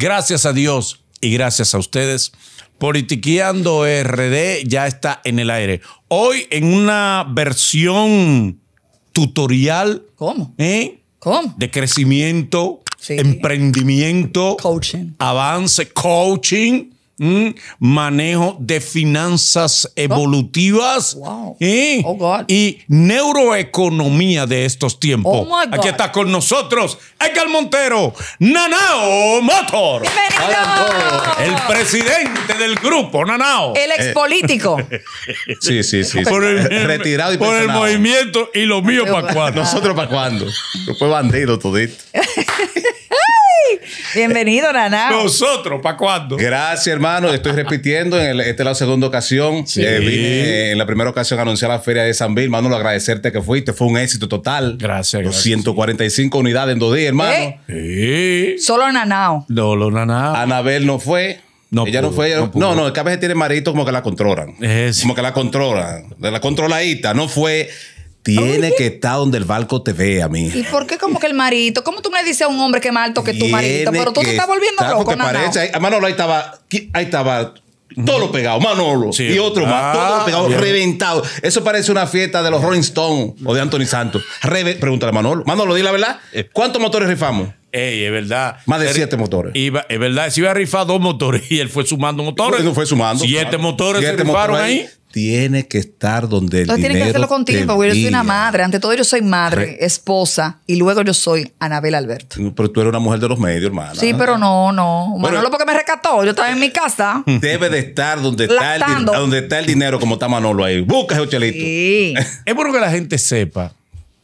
Gracias a Dios y gracias a ustedes. Politiqueando RD ya está en el aire. Hoy en una versión tutorial. ¿Cómo? ¿eh? ¿Cómo? De crecimiento, emprendimiento, coaching. avance, coaching manejo de finanzas evolutivas oh. oh, y neuroeconomía de estos tiempos. Oh, Aquí está con nosotros Edgar Montero, Nanao Motor. El presidente del grupo, Nanao. El expolítico. político sí, sí, sí. Por el, Retirado y Por el movimiento y lo mío para cuándo. Nosotros para cuándo. Fue bandido todito. Bienvenido, Nanao. Nosotros, ¿para cuándo? Gracias, hermano. Estoy repitiendo. En esta es la segunda ocasión. Eh, eh, en la primera ocasión anuncié la feria de San Bill. Manolo, agradecerte que fuiste. Fue un éxito total. Gracias, 245 145 unidades en dos días, hermano. ¿Eh? Sí. Solo Nanao. Solo Nanao. Anabel no fue. No ella no fue. no, no, Cada vez que tiene marito como que la controlan. como que la controlan. la controladita. No fue. Tiene que estar donde el barco te vea, mí. ¿Y por qué como que el marito? ¿Cómo tú me dices a un hombre que es más alto que tu marito? Pero tú te estás volviendo loco, parece, Manolo, ahí estaba, ahí estaba todo lo pegado, Manolo y otro más, todo ah, pegado, reventado. Eso parece una fiesta de los Rolling Stones o de Anthony Santos. Pregúntale a Manolo. Manolo, di la verdad. Eh. ¿Cuántos motores rifamos? Ey, es verdad. Más de siete motores. Iba, es verdad, se iba a rifar dos motores y él fue sumando motores. Él fue sumando. Siete motores se rifaron ahí tiene que estar donde el Entonces, dinero que hacerlo contigo, porque yo soy una madre. Ante todo, yo soy madre, esposa, y luego yo soy Anabel Alberto. Mm, pero tú eres una mujer de los medios, hermana. Sí, pero no, no. Bueno, Manolo porque me rescató. Yo estaba en mi casa. Debe de estar donde, está el, donde está el dinero, como está Manolo ahí. Busca ese Sí. es bueno que la gente sepa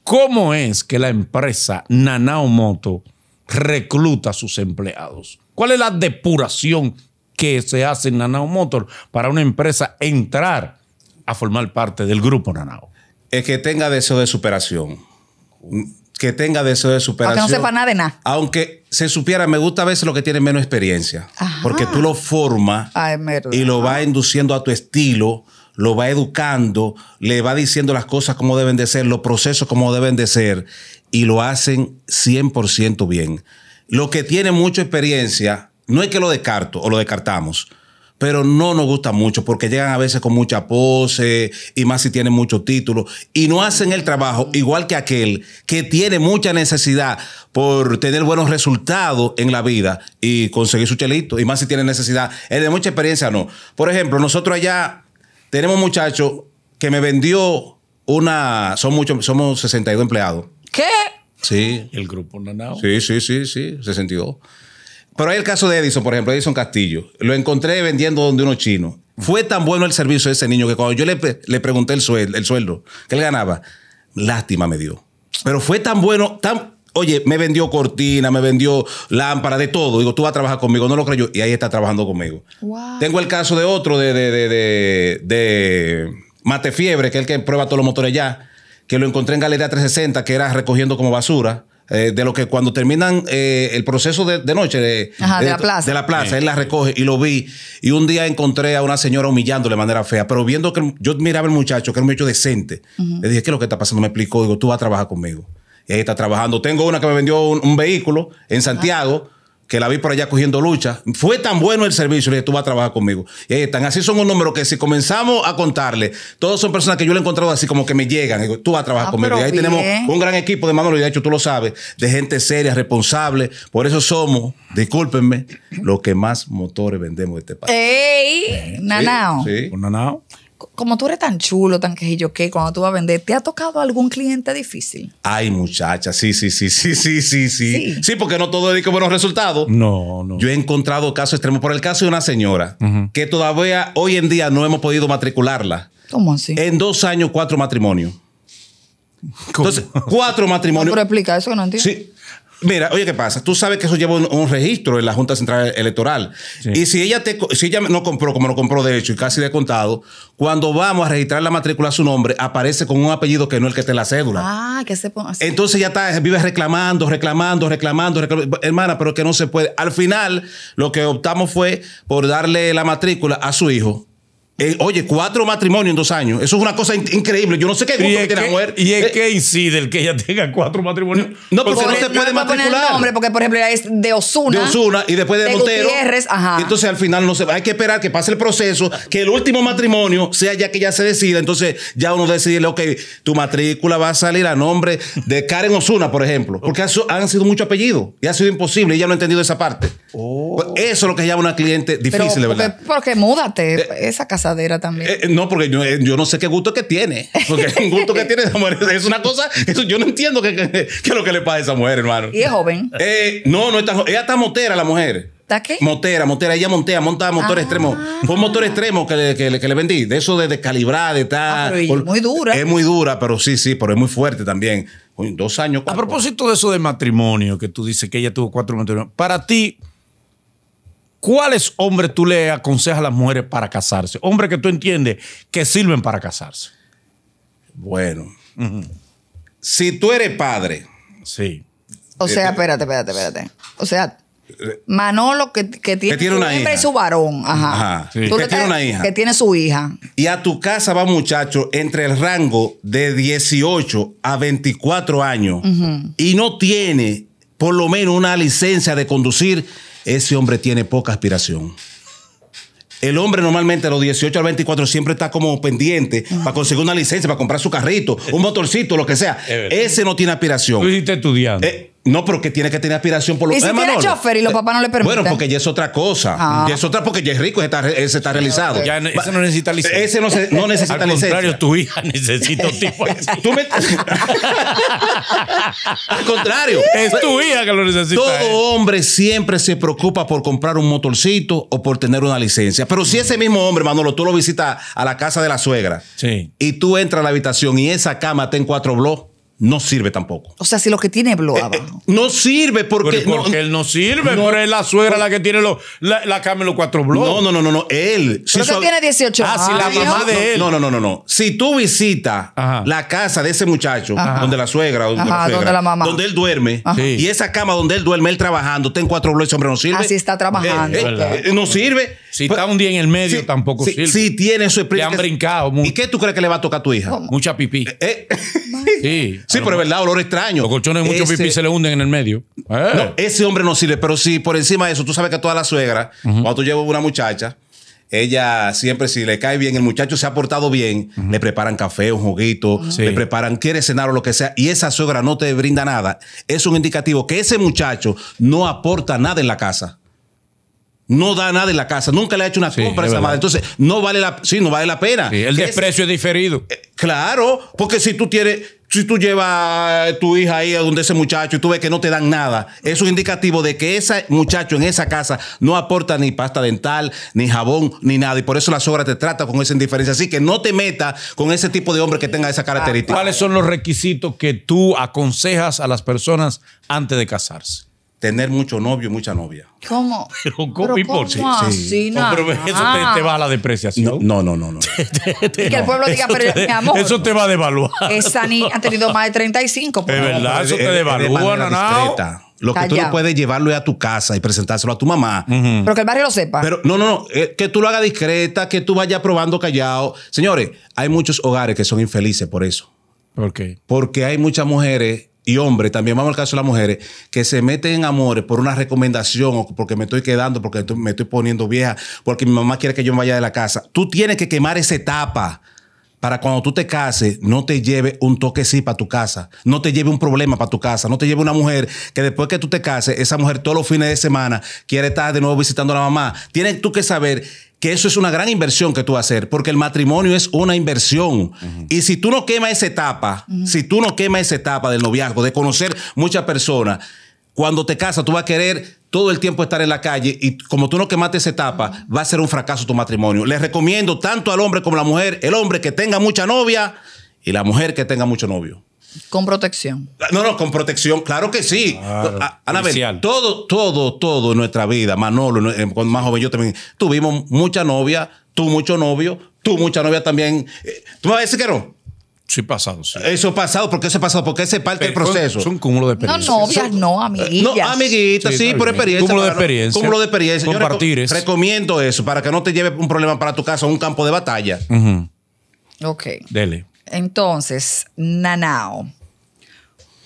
cómo es que la empresa Nanao Moto recluta a sus empleados. ¿Cuál es la depuración que se hace en Nanao Motor para una empresa entrar a formar parte del grupo Nanao? Es que tenga deseo de superación. Que tenga deseo de superación. Aunque no sepa nada de nada. Aunque se supiera, me gusta a veces lo que tiene menos experiencia. Porque tú lo formas y lo va induciendo a tu estilo, lo va educando, le va diciendo las cosas como deben de ser, los procesos como deben de ser, y lo hacen 100% bien. Lo que tiene mucha experiencia no es que lo descarto o lo descartamos, pero no nos gusta mucho porque llegan a veces con mucha pose y más si tienen muchos títulos y no hacen el trabajo igual que aquel que tiene mucha necesidad por tener buenos resultados en la vida y conseguir su chelito y más si tiene necesidad. Es de mucha experiencia no. Por ejemplo, nosotros allá tenemos un muchacho que me vendió una, son muchos, somos 62 empleados. ¿Qué? Sí. El grupo Nanao. Sí, sí, sí, sí, 62. Pero hay el caso de Edison, por ejemplo, Edison Castillo. Lo encontré vendiendo donde uno chino. Fue tan bueno el servicio de ese niño que cuando yo le, le pregunté el sueldo, el sueldo que él ganaba, lástima me dio. Pero fue tan bueno, tan, oye, me vendió cortina, me vendió lámpara, de todo. Digo, tú vas a trabajar conmigo, no lo yo. Y ahí está trabajando conmigo. Tengo el caso de otro, de, de, de, Mate Fiebre, que es el que prueba todos los motores ya, que lo encontré en Galería 360, que era recogiendo como basura. Eh, de lo que cuando terminan eh, el proceso de, noche de, la plaza, la plaza él la recoge y lo vi. Y un día encontré a una señora humillándole de manera fea, pero viendo que yo miraba al muchacho, que era un muchacho decente, le dije, ¿qué es lo que está pasando? Me explicó, digo, tú vas a trabajar conmigo. Y ahí está trabajando. Tengo una que me vendió un, vehículo en Santiago que la vi por allá cogiendo lucha. Fue tan bueno el servicio, le dije, tú vas a trabajar conmigo. Y eh, ahí están. Así son un número que si comenzamos a contarle, todos son personas que yo le he encontrado así como que me llegan. tú vas a trabajar ah, conmigo. Y ahí tenemos un gran equipo de Manolo, y de hecho tú lo sabes, de gente seria, responsable. Por eso somos, discúlpenme, los que más motores vendemos de este país. ¡Ey! Eh, nanao. Sí. nanao? como tú eres tan chulo, tan quejillo que cuando tú vas a vender, ¿te ha tocado algún cliente difícil? Ay, muchacha, sí, sí, sí, sí, sí, sí, sí. Sí, porque no todo dedica buenos resultados. No, no. Yo he encontrado casos extremos. Por el caso de una señora que todavía hoy en día no hemos podido matricularla. ¿Cómo así? En dos años, cuatro matrimonios. Entonces, cuatro matrimonios. No, pero eso que no entiendo. Sí. Mira, oye, ¿qué pasa? Tú sabes que eso lleva un, registro en la Junta Central Electoral. Y si ella, te, si ella no compró, como no compró de hecho y casi de contado, cuando vamos a registrar la matrícula a su nombre, aparece con un apellido que no es el que está en la cédula. Ah, que se pone? así. Entonces ya está, vive reclamando, reclamando, reclamando, reclamando. Hermana, pero que no se puede. Al final, lo que optamos fue por darle la matrícula a su hijo eh, oye, cuatro matrimonios en dos años. Eso es una cosa increíble. Yo no sé qué gusto tiene la mujer. ¿Y es eh, que incide el que ella tenga cuatro matrimonios? Mm, no, porque, no se puede no matricular. porque, por ejemplo, ella es de Osuna. De Osuna y después de, Montero. entonces, al final, no se va, Hay que esperar que pase el proceso, que el último matrimonio sea ya que ya se decida. Entonces, ya uno decide, ok, tu matrícula va a salir a nombre de Karen Osuna, por ejemplo. Porque han sido muchos apellidos y ha sido imposible. Ella no ha entendido esa parte. Oh. Pues, eso es lo que llama una cliente difícil, ¿verdad? Porque, múdate. Eh, esa casa también. Eh, eh, no, porque eh, yo, no sé qué gusto que tiene. Porque un gusto que tiene esa mujer es una cosa, yo no entiendo qué es lo que le pasa a esa mujer, hermano. Y es joven. no, no está Ella está motera, la mujer. ¿Está qué? Motera, motera. Ella montea, monta motor ah. extremo. Fue un motor extremo que le, vendí. De eso de, descalibrar, de tal. Ah, muy dura. Es muy dura, pero sí, sí, pero es muy fuerte también. Dos años. A propósito de eso del matrimonio, que tú dices que ella tuvo cuatro matrimonios. Para ti ¿Cuáles hombres tú le aconsejas a las mujeres para casarse? Hombres que tú entiendes que sirven para casarse. Bueno, si tú eres padre. Sí. O sea, eh, espérate, espérate, espérate. O sea, eh, Manolo que, que tiene, una su y su varón, ajá. que tiene una hija. Que tiene su hija. Y a tu casa va muchacho entre el rango de 18 a 24 años y no tiene por lo menos una licencia de conducir ese hombre tiene poca aspiración. El hombre normalmente a los 18 al 24 siempre está como pendiente para conseguir una licencia, para comprar su carrito, un motorcito, lo que sea. Ese no tiene aspiración. Tú hiciste estudiando. Eh, no, pero que tiene que tener aspiración por lo que si tiene chofer y los eh, papás no le permiten. Bueno, porque ya es otra cosa. Ah. es otra porque ya es rico, está, ese está, realizado. Ya, ese no necesita licencia. Ese no, se, no necesita licencia. Al contrario, tu hija necesita un tipo ¿Tú me... Al contrario. Es tu hija que lo necesita. Todo eh. hombre siempre se preocupa por comprar un motorcito o por tener una licencia. Pero si ese mismo hombre, Manolo, tú lo visitas a la casa de la suegra y tú entras a la habitación y esa cama está en cuatro bloques, no sirve tampoco. O sea, si lo que tiene es abajo. Eh, eh, no sirve porque. porque él no sirve, no, es la suegra la que tiene la, cama y los cuatro Blow. No, no, no, no, Él. si que tiene 18 ah, años. Ah, si la mamá de él. No, no, no, no, no. Si tú visitas la casa de ese muchacho, donde la suegra, donde, la donde la mamá. Donde él duerme, y esa cama donde él duerme, él trabajando, ten cuatro Blow, ese hombre no sirve. Así está eh, trabajando. no sirve. Si está un día en el medio, tampoco sirve. Si tiene su experiencia. Le han brincado mucho. ¿Y qué tú crees que le va a tocar a tu hija? Mucha pipí. Sí. Sí, pero es verdad, olor extraño. Los colchones muchos pipí se le hunden en el medio. No, eh. ese hombre no sirve, pero si por encima de eso, tú sabes que toda la suegra, cuando tú llevas una muchacha, ella siempre, si le cae bien, el muchacho se ha portado bien, le preparan café, un juguito, le preparan, quiere cenar o lo que sea, y esa suegra no te brinda nada, es un indicativo que ese muchacho no aporta nada en la casa no da nada en la casa, nunca le ha hecho una compra a esa madre. Entonces, no vale la, sí, no vale la pena. el desprecio es, diferido. Eh, claro, porque si tú tienes, si tú llevas a tu hija ahí a donde ese muchacho y tú ves que no te dan nada, eso es indicativo de que ese muchacho en esa casa no aporta ni pasta dental, ni jabón, ni nada. Y por eso la sobra te trata con esa indiferencia. Así que no te metas con ese tipo de hombre que tenga esa característica. ¿Cuáles son los requisitos que tú aconsejas a las personas antes de casarse? tener mucho novio y mucha novia. ¿Cómo? Pero ¿cómo Sí. No, pero eso te, va a la depreciación. No, no, no, no. y que el pueblo diga, pero mi amor. Eso te va a devaluar. Esa ni ha tenido más de 35. Es verdad, eso te devalúa, no, no, lo que tú no puedes llevarlo es a tu casa y presentárselo a tu mamá. Pero que el barrio lo sepa. Pero no, no, no. Eh, que tú lo hagas discreta, que tú vayas probando callado. Señores, hay muchos hogares que son infelices por eso. ¿Por qué? Porque hay muchas mujeres y hombre, también vamos al caso de las mujeres, que se meten en amores por una recomendación o porque me estoy quedando, porque me estoy poniendo vieja, porque mi mamá quiere que yo me vaya de la casa. Tú tienes que quemar esa etapa para cuando tú te cases, no te lleve un toque sí para tu casa, no te lleve un problema para tu casa, no te lleve una mujer que después que tú te cases, esa mujer todos los fines de semana quiere estar de nuevo visitando a la mamá. Tienes tú que saber que eso es una gran inversión que tú vas a hacer, porque el matrimonio es una inversión. Y si tú no quema esa etapa, si tú no quema esa etapa del noviazgo, de conocer muchas personas, cuando te casas tú vas a querer todo el tiempo estar en la calle y como tú no quemaste esa etapa, va a ser un fracaso tu matrimonio. Les recomiendo tanto al hombre como a la mujer, el hombre que tenga mucha novia y la mujer que tenga mucho novio. Con protección. Ah, no, no, con protección, claro que sí. Ah, Ana ver, todo, todo, todo en nuestra vida, Manolo, eh, cuando más joven yo también, tuvimos mucha novia, tú mucho novio, tú mucha novia también. Eh, ¿Tú me vas a decir que no? Sí, pasado, sí. Eso pasado, porque eso pasado, porque ese parte eh, del proceso. Es un cúmulo de experiencias. No, no, amiguita. No, amiguitas, sí, por experiencia. Cúmulo de experiencia. Cúmulo de experiencia. Compartir Recomiendo eso para que no te lleve un problema para tu casa un campo de batalla. Ok. Dele. Entonces, Nanao,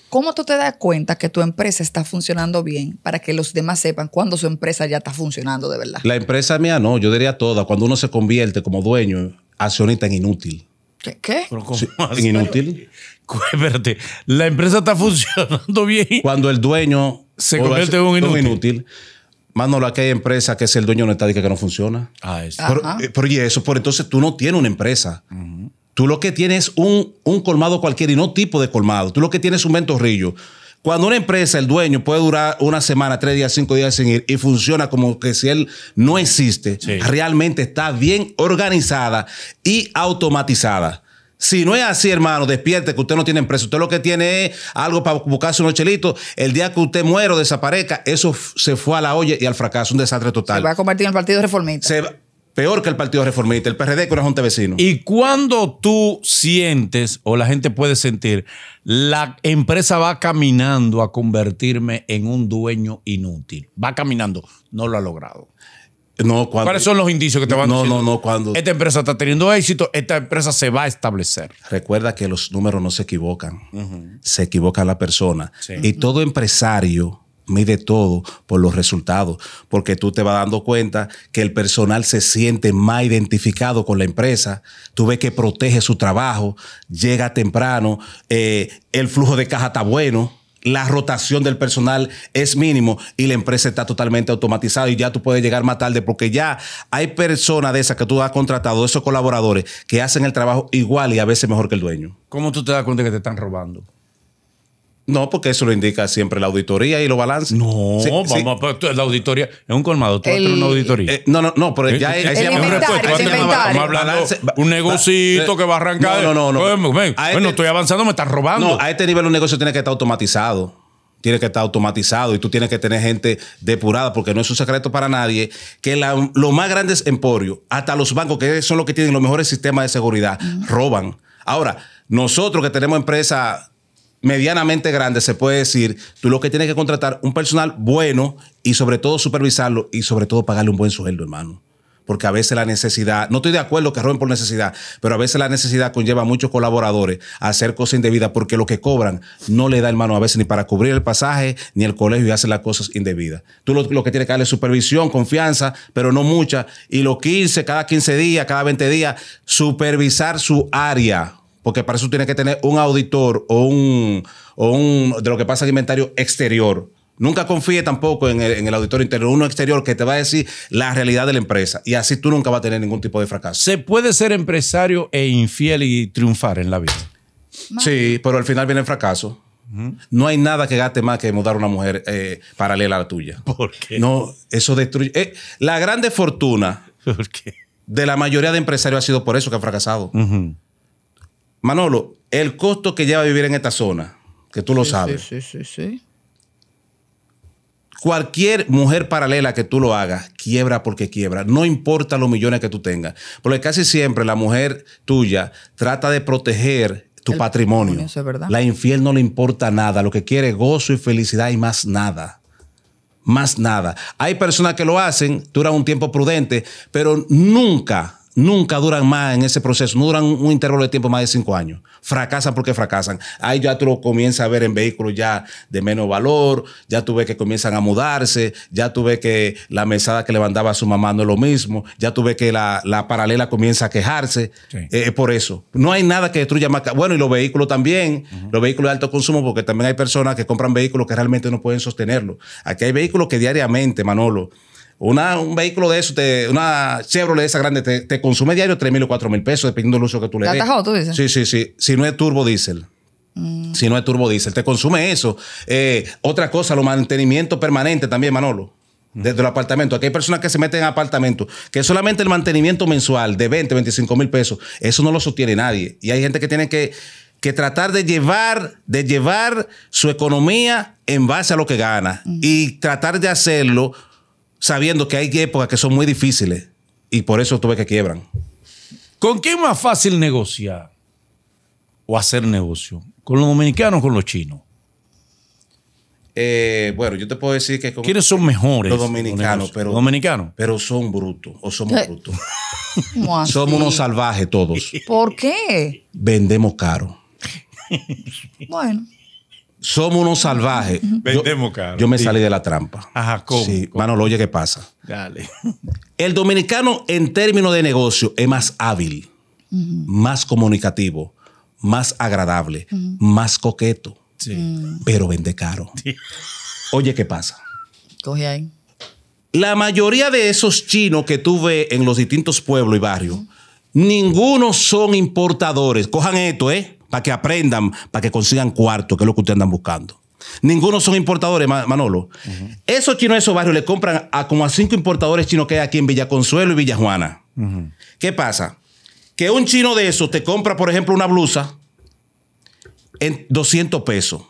¿cómo tú te das cuenta que tu empresa está funcionando bien para que los demás sepan cuándo su empresa ya está funcionando de verdad? La empresa mía no, yo diría toda. Cuando uno se convierte como dueño, accionista en inútil. ¿Qué? inútil. Espérate, la empresa está funcionando bien. Cuando el dueño Se convierte en un inútil. la que hay empresa que es el dueño no está que no funciona. Ah, eh, eso. Pero, eso, por entonces tú no tienes una empresa. Tú lo que tienes es un, un colmado cualquiera y no tipo de colmado. Tú lo que tienes es un ventorrillo. Cuando una empresa, el dueño, puede durar una semana, tres días, cinco días sin ir y funciona como que si él no existe, realmente está bien organizada y automatizada. Si no es así, hermano, despierte que usted no tiene empresa. Usted lo que tiene es algo para buscarse un chelitos. El día que usted muera o desaparezca, eso se fue a la olla y al fracaso, un desastre total. Se va a convertir en el partido reformista peor que el Partido Reformista, el PRD que es un de ¿Y cuando tú sientes, o la gente puede sentir, la empresa va caminando a convertirme en un dueño inútil? Va caminando, no lo ha logrado. No, ¿Cuáles son los indicios que te van no, decir? No, no, cuando. Esta empresa está teniendo éxito, esta empresa se va a establecer. Recuerda que los números no se equivocan. Se equivoca la persona. Y todo empresario mide todo por los resultados, porque tú te vas dando cuenta que el personal se siente más identificado con la empresa, tú ves que protege su trabajo, llega temprano, eh, el flujo de caja está bueno, la rotación del personal es mínimo y la empresa está totalmente automatizada y ya tú puedes llegar más tarde porque ya hay personas de esas que tú has contratado, esos colaboradores que hacen el trabajo igual y a veces mejor que el dueño. ¿Cómo tú te das cuenta que te están robando? No, porque eso lo indica siempre la auditoría y los balances. No, vamos, pues, la auditoría es un colmado, tú una auditoría. Eh, no, no, no, pero eh, ya eh, es, un negocio. un negocito que va a arrancar. No, no, no. Pues, bueno, este- estoy avanzando, me están robando. No, a este nivel un negocio tiene que estar automatizado. Tiene que estar automatizado y tú tienes que tener gente depurada, porque no es un secreto para nadie que la, los más grandes emporios, hasta los bancos, que son los que tienen los mejores sistemas de seguridad, roban. Ahora, nosotros que tenemos empresas medianamente grande, se puede decir, tú lo que tienes que contratar un personal bueno y sobre todo supervisarlo y sobre todo pagarle un buen sueldo, hermano. Porque a veces la necesidad, no estoy de acuerdo que roben por necesidad, pero a veces la necesidad conlleva a muchos colaboradores a hacer cosas indebidas porque lo que cobran no le da, hermano, a veces ni para cubrir el pasaje ni el colegio y hacen las cosas indebidas. Tú lo, lo que tienes que darle es supervisión, confianza, pero no mucha. Y los 15, cada 15 días, cada 20 días, supervisar su área porque para eso tiene que tener un auditor o un, de lo que pasa en inventario exterior. Nunca confíe tampoco en el, auditor interno, uno exterior que te va a decir la realidad de la empresa. Y así tú nunca vas a tener ningún tipo de fracaso. ¿Se puede ser empresario e infiel y triunfar en la vida? Sí, pero al final viene el fracaso. No hay nada que gaste más que mudar una mujer eh, paralela a la tuya. ¿Por qué? No, eso destruye. Eh, la grande fortuna de la mayoría de empresarios ha sido por eso que ha fracasado. Manolo, el costo que lleva a vivir en esta zona, que tú lo sabes. Sí, sí, sí, sí. Cualquier mujer paralela que tú lo hagas, quiebra porque quiebra. No importa los millones que tú tengas. Porque casi siempre la mujer tuya trata de proteger tu patrimonio. verdad. La infiel no le importa nada. Lo que quiere es gozo y felicidad y más nada. Más nada. Hay personas que lo hacen, duran un tiempo prudente, pero nunca nunca duran más en ese proceso, no duran un intervalo de tiempo más de cinco años. Fracasan porque fracasan. Ahí ya tú lo comienzas a ver en vehículos ya de menos valor, ya tú ves que comienzan a mudarse, ya tú ves que la mesada que le mandaba a su mamá no es lo mismo, ya tú ves que la, paralela comienza a quejarse. Eh, por eso. No hay nada que destruya más. Bueno, y los vehículos también, los vehículos de alto consumo, porque también hay personas que compran vehículos que realmente no pueden sostenerlo. Aquí hay vehículos que diariamente, Manolo, un vehículo de eso, una Chevrolet de esa grande, te, consume diario 3 mil o 4 mil pesos, dependiendo del uso que tú le des. tú dices? Sí, sí, sí. Si no es turbo diésel. Mm. Si no es turbo diésel, te consume eso. Eh, otra cosa, lo mantenimiento permanente también, Manolo. Mm. Desde el apartamento. Aquí hay personas que se meten en apartamentos, que solamente el mantenimiento mensual de 20, 25 mil pesos, eso no lo sostiene nadie. Y hay gente que tiene que tratar de llevar, de llevar su economía en base a lo que gana mm. y tratar de hacerlo sabiendo que hay épocas que son muy difíciles y por eso tuve que quiebran. ¿Con quién más fácil negociar o hacer negocio? ¿Con los dominicanos o con los chinos? Eh, bueno, yo te puedo decir que con ¿Quiénes son mejores? Los dominicanos, pero, dominicanos. pero son brutos o somos brutos. somos unos salvajes todos. ¿Por qué? Vendemos caro. bueno somos unos salvajes. Vendemos caro. Yo me salí de la trampa. Ajá, ¿cómo? Sí, Manolo, oye, ¿qué pasa? Dale. El dominicano, en términos de negocio, es más hábil, más comunicativo, más agradable, más coqueto. Sí. Mm. Pero vende caro. Oye, ¿qué pasa? Coge ahí. La mayoría de esos chinos que tuve en los distintos pueblos y barrios, ninguno son importadores. Cojan esto, ¿eh? para que aprendan, para que consigan cuarto, que es lo que ustedes andan buscando. Ninguno son importadores, Manolo. Eso Esos chinos de esos barrios le compran a como a cinco importadores chinos que hay aquí en Villaconsuelo y Villajuana. Juana. ¿Qué pasa? Que un chino de esos te compra, por ejemplo, una blusa en 200 pesos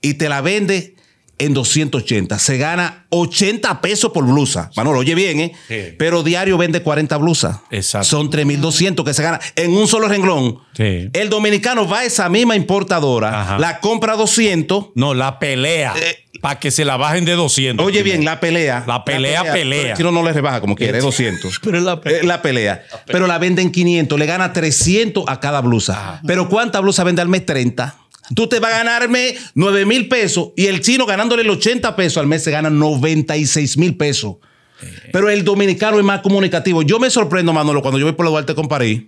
y te la vende en 280. Se gana 80 pesos por blusa. Manolo, oye bien, ¿eh? Pero diario vende 40 blusas. Exacto. Son 3.200 que se gana en un solo renglón. El dominicano va a esa misma importadora, la compra 200. No, la pelea. Eh, para que se la bajen de 200. Oye bien, la pelea. La pelea, pelea. no le rebaja como quiere, 200. Pero eh, la pelea. la pelea. Pero la venden 500, le gana 300 a cada blusa. Pero cuánta blusa vende al mes? 30. Tú te vas a ganarme 9 mil pesos y el chino ganándole el 80 pesos al mes se gana 96 mil pesos. Eh. Pero el dominicano es más comunicativo. Yo me sorprendo, Manolo, cuando yo voy por la Duarte con París,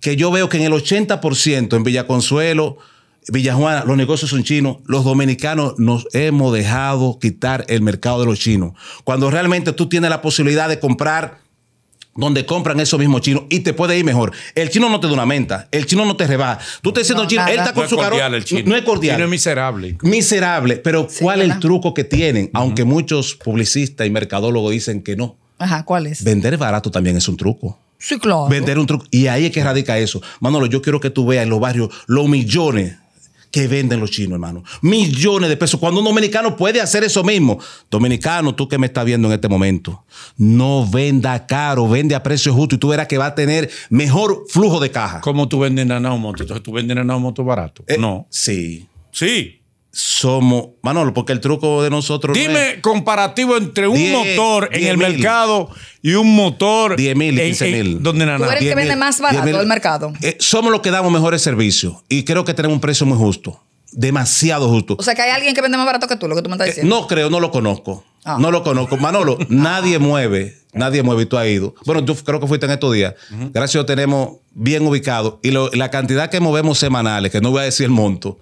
que yo veo que en el 80% en Villaconsuelo, Villajuana, los negocios son chinos. Los dominicanos nos hemos dejado quitar el mercado de los chinos. Cuando realmente tú tienes la posibilidad de comprar donde compran esos mismos chinos y te puede ir mejor. El chino no te da una menta, el chino no te rebaja. Tú te diciendo, chino, él está con no su chino. No es cordial. El chino es miserable. Miserable. Pero ¿cuál es el truco que tienen? Aunque muchos publicistas y mercadólogos dicen que no. Ajá, ¿cuál es? Vender barato también es un truco. Sí, claro. Vender un truco. Y ahí es que radica eso. Manolo, yo quiero que tú veas en los barrios los millones que venden los chinos, hermano. Millones de pesos. Cuando un dominicano puede hacer eso mismo. Dominicano, tú que me estás viendo en este momento, no venda caro, vende a precio justo y tú verás que va a tener mejor flujo de caja. ¿Cómo tú vendes en Entonces tú vendes en barato. Eh, no. Sí. Sí somos, Manolo, porque el truco de nosotros. Dime comparativo entre un motor en el mercado y un motor. 10 mil y 15 mil. dónde nada. Tú eres el que vende más barato el mercado. Eh, somos los que damos mejores servicios y creo que tenemos un precio muy justo demasiado justo. O sea, que hay alguien que vende más barato que tú, lo que tú me estás eh, diciendo. no creo, no lo conozco. Ah. No lo conozco. Manolo, ah. nadie mueve, nadie mueve y tú has ido. Bueno, yo creo que fuiste en estos días. Gracias, tenemos bien ubicado. Y la cantidad que movemos semanales, que no voy a decir el monto,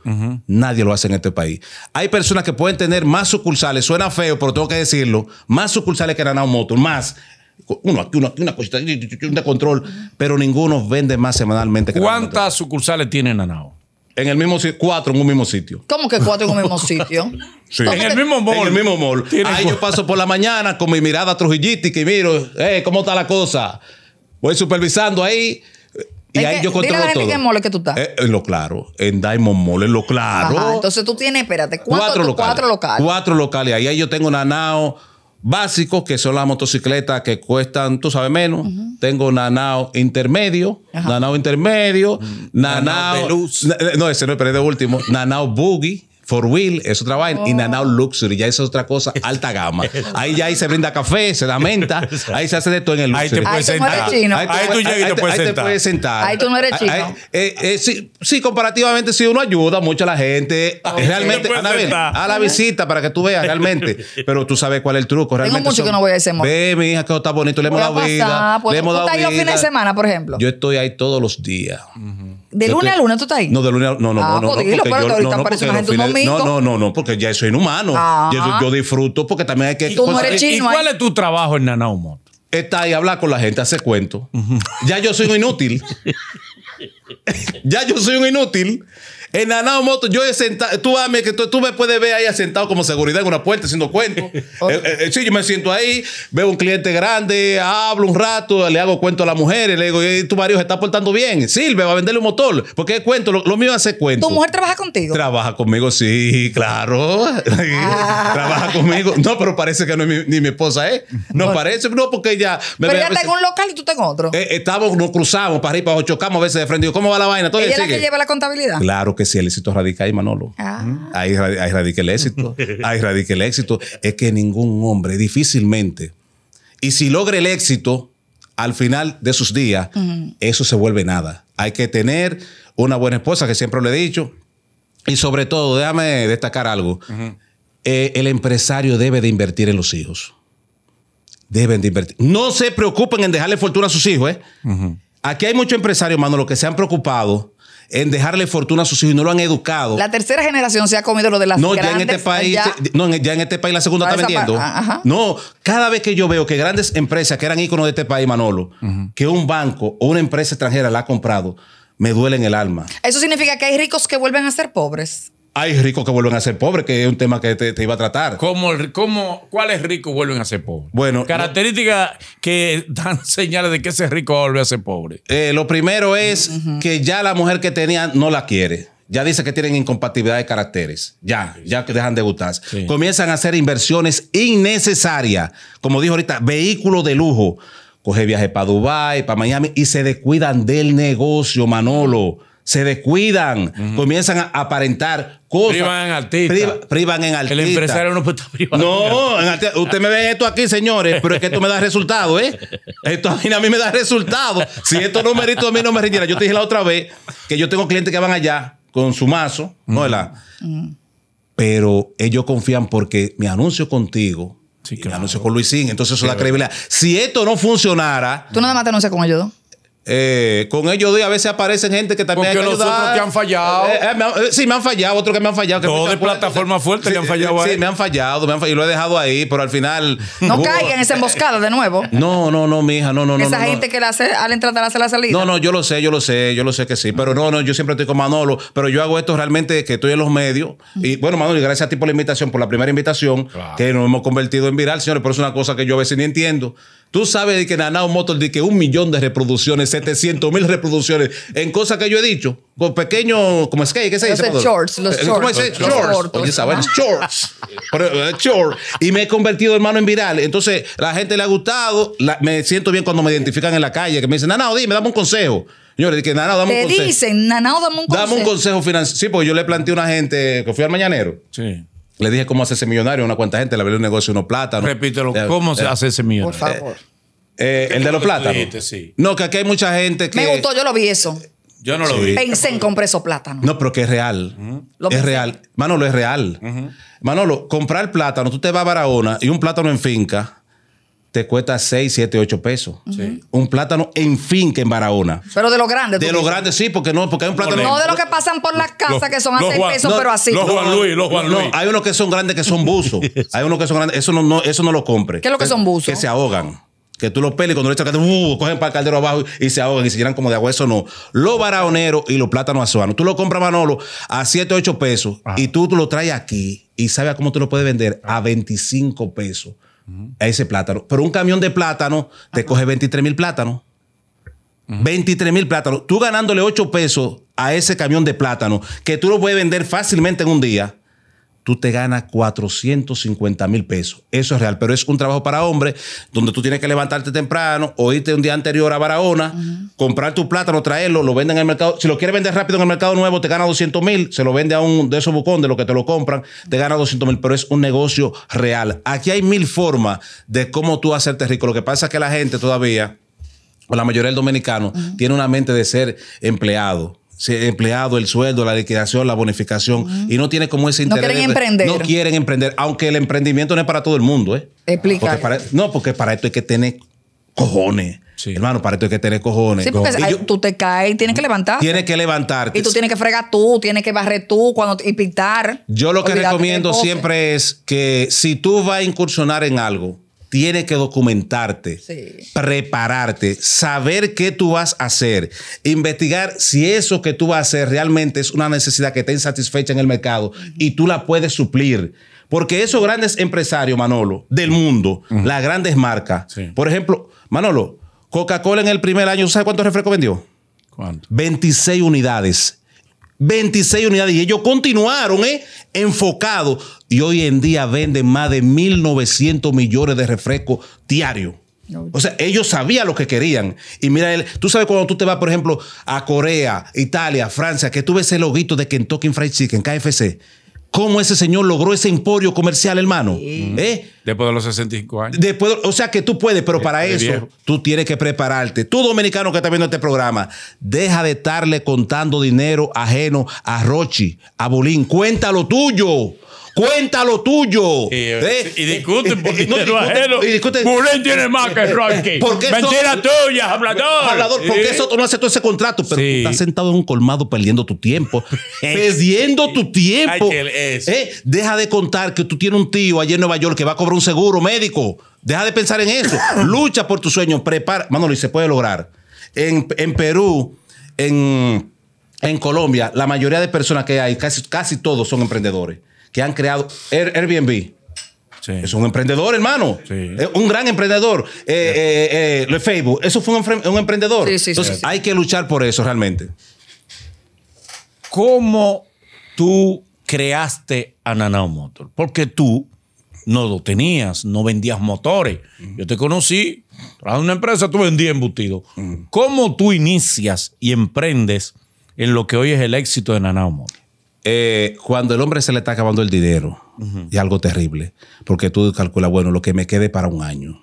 nadie lo hace en este país. Hay personas que pueden tener más sucursales, suena feo, pero tengo que decirlo, más sucursales que Nanao Motor, más uno aquí, una cosita de control, pero ninguno vende más semanalmente. Que ¿Cuántas sucursales tiene Nanao? En el mismo sitio, cuatro en un mismo sitio. ¿Cómo que cuatro en un mismo sitio? sí. En el mismo mall. En el mismo mall. Ahí yo paso por la mañana con mi mirada trujillística y miro, eh ¿cómo está la cosa? Voy supervisando ahí. Y ahí yo controlo dile a la ¿En mall que tú estás? Eh, en lo claro, en Diamond Mall, en lo claro. Ah, entonces tú tienes, espérate, cuatro locales, cuatro locales. Cuatro locales. ahí yo tengo Nanao, básicos, que son las motocicletas que cuestan, tú sabes menos. Tengo Nanao intermedio, Nanao intermedio, mm. Nanao. no, ese no, es de último. nanao Boogie. For Wheel es otra vaina. Oh. In and Out Luxury ya es otra cosa alta gama. Ahí ya ahí se brinda café, se da menta, ahí se hace de todo en el luxury. Ahí te puedes sentar. Ahí tú llegas y te puedes sentar. Ahí tú no eres chino. eh, eh, sí, sí, comparativamente sí uno ayuda mucho a la gente. Realmente, a la, a la visita para que tú veas realmente. Pero tú sabes cuál es el truco. Realmente Tengo mucho que no voy a decir. Ve, mi hija, que está bonito. Le hemos dado vida. Pues, le hemos dado vida. Yo fines de semana, por ejemplo. Yo estoy ahí todos los días. Uh de lunes a luna tú estás ahí. No, de lunes a no, no, ah, no, no, porque no, porque no, no, no, no, porque ya soy inhumano. Ah. Yo, disfruto porque también hay que. ¿Y pues, eh, cuál es tu trabajo en Aumón? Está ahí, hablar con la gente, hacer cuentos. Ya yo soy un inútil. ya yo soy un inútil. En Moto, yo he sentado, tú, que tú, me puedes ver ahí sentado como seguridad en una puerta haciendo cuentos. Eh, eh, eh, sí, yo me siento ahí, veo un cliente grande, hablo un rato, le hago cuento a la mujer y le digo, tu marido se está portando bien, sirve, va a venderle un motor. Porque cuento, lo, mío mío hace cuento. ¿Tu mujer trabaja contigo? Trabaja conmigo, sí, claro. Ah. trabaja conmigo. No, pero parece que no es mi, ni mi esposa, ¿eh? No parece, no, porque ella. pero ella está en un local y tú tengo otro. estamos, nos cruzamos para arriba, para chocamos a veces de ¿cómo va la vaina? Todo ¿Ella es la que lleva la contabilidad? Claro que si el éxito radica ahí, Manolo. Ah. Ahí, radica el éxito. ahí radica el éxito. Es que ningún hombre, difícilmente. Y si logra el éxito, al final de sus días, eso se vuelve nada. Hay que tener una buena esposa, que siempre lo he dicho. Y sobre todo, déjame destacar algo. Eh, el empresario debe de invertir en los hijos. Deben de invertir. No se preocupen en dejarle fortuna a sus hijos. ¿eh? Aquí hay muchos empresarios, Manolo, que se han preocupado en dejarle fortuna a sus hijos y no lo han educado. La tercera generación se ha comido lo de las grandes, ya en este eh, país, no, ya en este país la segunda está vendiendo. Ah, no, cada vez que yo veo que grandes empresas que eran íconos de este país, Manolo, que un banco o una empresa extranjera la ha comprado, me duele en el alma. Eso significa que hay ricos que vuelven a ser pobres hay ricos que vuelven a ser pobres, que es un tema que te, iba a tratar. ¿Cómo, cómo, ¿Cuáles ricos vuelven a ser pobres? Bueno. Características que dan señales de que ese rico vuelve a ser pobre. Eh, lo primero es que ya la mujer que tenía no la quiere. Ya dice que tienen incompatibilidad de caracteres. Ya, ya que dejan de gustarse. Comienzan a hacer inversiones innecesarias. Como dijo ahorita, vehículo de lujo. Coge viaje para Dubái, para Miami y se descuidan del negocio, Manolo se descuidan, comienzan a aparentar cosas. Privan en artista. privan en artista. El empresario no puede estar privado. No, usted me ve esto aquí, señores, pero es que esto me da resultado, ¿eh? Esto a mí, me da resultado. Si esto a mí no me rindiera, Yo te dije la otra vez que yo tengo clientes que van allá con su mazo, Pero ellos confían porque mi anuncio contigo Sí, anuncio con Luisín, entonces eso es la credibilidad. Si esto no funcionara. Tú nada más te anuncias con ellos eh, con ellos a veces aparecen gente que también hay que han fallado. Eh, eh, sí, me han fallado, otros que me han fallado. Todos de plataforma fuerte sí, han fallado Sí, me han fallado, y lo he dejado ahí, pero al final. No caigan en esa emboscada de nuevo. No, no, no, mija, no, no, no. Esa gente que la hace, al entrar hace hacer la salida. No, no, yo lo sé, yo lo sé, yo lo sé que sí. Pero no, no, yo siempre estoy con Manolo, pero yo hago esto realmente que estoy en los medios. Y bueno, Manolo, gracias a ti por la invitación, por la primera invitación, que nos hemos convertido en viral, señores, pero es una cosa que yo a veces ni entiendo. Tú sabes que Nanao Motor Dice que un millón de reproducciones, 700 mil reproducciones en cosas que yo he dicho, con pequeños como es que, ¿qué se dice? Los shorts, eh, los shorts. Shorts. Oye, ¿sabes? Shorts. shorts. Y me he convertido, hermano, en viral. Entonces, la gente le ha gustado. me siento bien cuando me identifican en la calle, que me dicen, Nanao, dime, dame un consejo. Señores, que Nanao, dame un consejo. Te dicen, Nanao, dame un consejo. Dame un consejo financiero. Sí, porque yo le planteé a una gente que fui al mañanero. Sí. Le dije cómo hacerse millonario una cuanta gente, le abrió el negocio, unos plátanos. Repítelo, ¿cómo se hace ese millonario? Por favor. Eh, eh, el de los plátanos. No, que aquí hay mucha gente que. Me gustó, yo lo vi eso. Yo no lo vi. Pensé en comprar esos plátanos. No, pero que es real. Es real. Manolo, es real. Manolo, comprar plátano, tú te vas a Barahona y un plátano en finca cuesta 6, 7, 8 pesos. Un plátano, en fin, que en Barahona. Pero de los grandes De los grandes sí, porque no, porque hay un plátano. No de los que pasan por las casas, que son a 6 pesos, pero así. Los Juan Luis, los Juan Luis. No, hay unos que son grandes que son buzos. hay unos que son grandes, eso no, no, eso no lo compre. ¿Qué es lo que son buzos? Que se ahogan. Que tú los peles y cuando le echas uh, cogen para el caldero abajo y se ahogan y se llenan como de agua. Eso no. Los baraoneros y los plátanos azuanos. Tú lo compras, Manolo, a 7, 8 pesos y tú, tú lo traes aquí y sabes cómo tú lo puedes vender a 25 pesos a ese plátano. Pero un camión de plátano te coge 23 mil plátanos. 23 mil plátanos. Tú ganándole 8 pesos a ese camión de plátano, que tú lo puedes vender fácilmente en un día, tú te ganas 450 mil pesos. Eso es real, pero es un trabajo para hombres donde tú tienes que levantarte temprano, o irte un día anterior a Barahona, comprar tu plátano, traerlo, lo venden en el mercado. Si lo quieres vender rápido en el mercado nuevo, te gana 200 mil, se lo vende a un de esos bucón de los que te lo compran, te gana 200 mil, pero es un negocio real. Aquí hay mil formas de cómo tú hacerte rico. Lo que pasa es que la gente todavía o la mayoría del dominicano tiene una mente de ser empleado empleado, el sueldo, la liquidación, la bonificación, y no tiene como ese interés. No quieren emprender. No quieren emprender, aunque el emprendimiento no es para todo el mundo. ¿eh? Explica. no, porque para esto hay que tener cojones. Hermano, para esto hay que tener cojones. tú te caes y tienes que levantarte. Tienes que levantarte. Y tú tienes que fregar tú, tienes que barrer tú cuando, y pintar. Yo lo que recomiendo siempre es que si tú vas a incursionar en algo, tiene que documentarte, prepararte, saber qué tú vas a hacer, investigar si eso que tú vas a hacer realmente es una necesidad que esté insatisfecha en el mercado y tú la puedes suplir. Porque esos grandes empresarios, Manolo, del mundo, las grandes marcas, por ejemplo, Manolo, Coca-Cola en el primer año, ¿sabes cuántos refrescos vendió? ¿Cuánto? 26 unidades. 26 unidades. Y ellos continuaron ¿eh? enfocados. Y hoy en día venden más de 1.900 millones de refrescos diarios. O sea, ellos sabían lo que querían. Y mira, tú sabes cuando tú te vas, por ejemplo, a Corea, Italia, Francia, que tú ves el loguito de Kentucky Fried Chicken, KFC. ¿Cómo ese señor logró ese emporio comercial, hermano? Mm. ¿Eh? Después de los 65 años. Después, o sea que tú puedes, pero este para eso tú tienes que prepararte. Tú, dominicano que está viendo este programa, deja de estarle contando dinero ajeno a Rochi, a Bolín. Cuéntalo tuyo cuenta lo tuyo. Y, ¿eh? y discuten por dinero tiene más que Rocky. Mentira tuya, hablador. Hablador, ¿por qué no hace todo ese contrato? Pero tú estás sentado en un colmado perdiendo tu tiempo. perdiendo tu tiempo. ¿Eh? Deja de contar que tú tienes un tío allá en Nueva York que va a cobrar un seguro médico. Deja de pensar en eso. Lucha por tu sueño. Prepara. Manolo, y se puede lograr. En, Perú, en, en, Colombia, la mayoría de personas que hay, casi, casi todos son emprendedores que han creado Airbnb. Es un emprendedor, hermano. un gran emprendedor. Eh, eh, eh Facebook, eso fue un, emprendedor. Entonces, hay que luchar por eso realmente. ¿Cómo tú creaste a Nanao Motor? Porque tú no lo tenías, no vendías motores. Yo te conocí, en una empresa, tú vendías embutido. Mm. ¿Cómo tú inicias y emprendes en lo que hoy es el éxito de Nanao Motor? Eh, cuando el hombre se le está acabando el dinero, y algo terrible, porque tú calculas, bueno, lo que me quede para un año.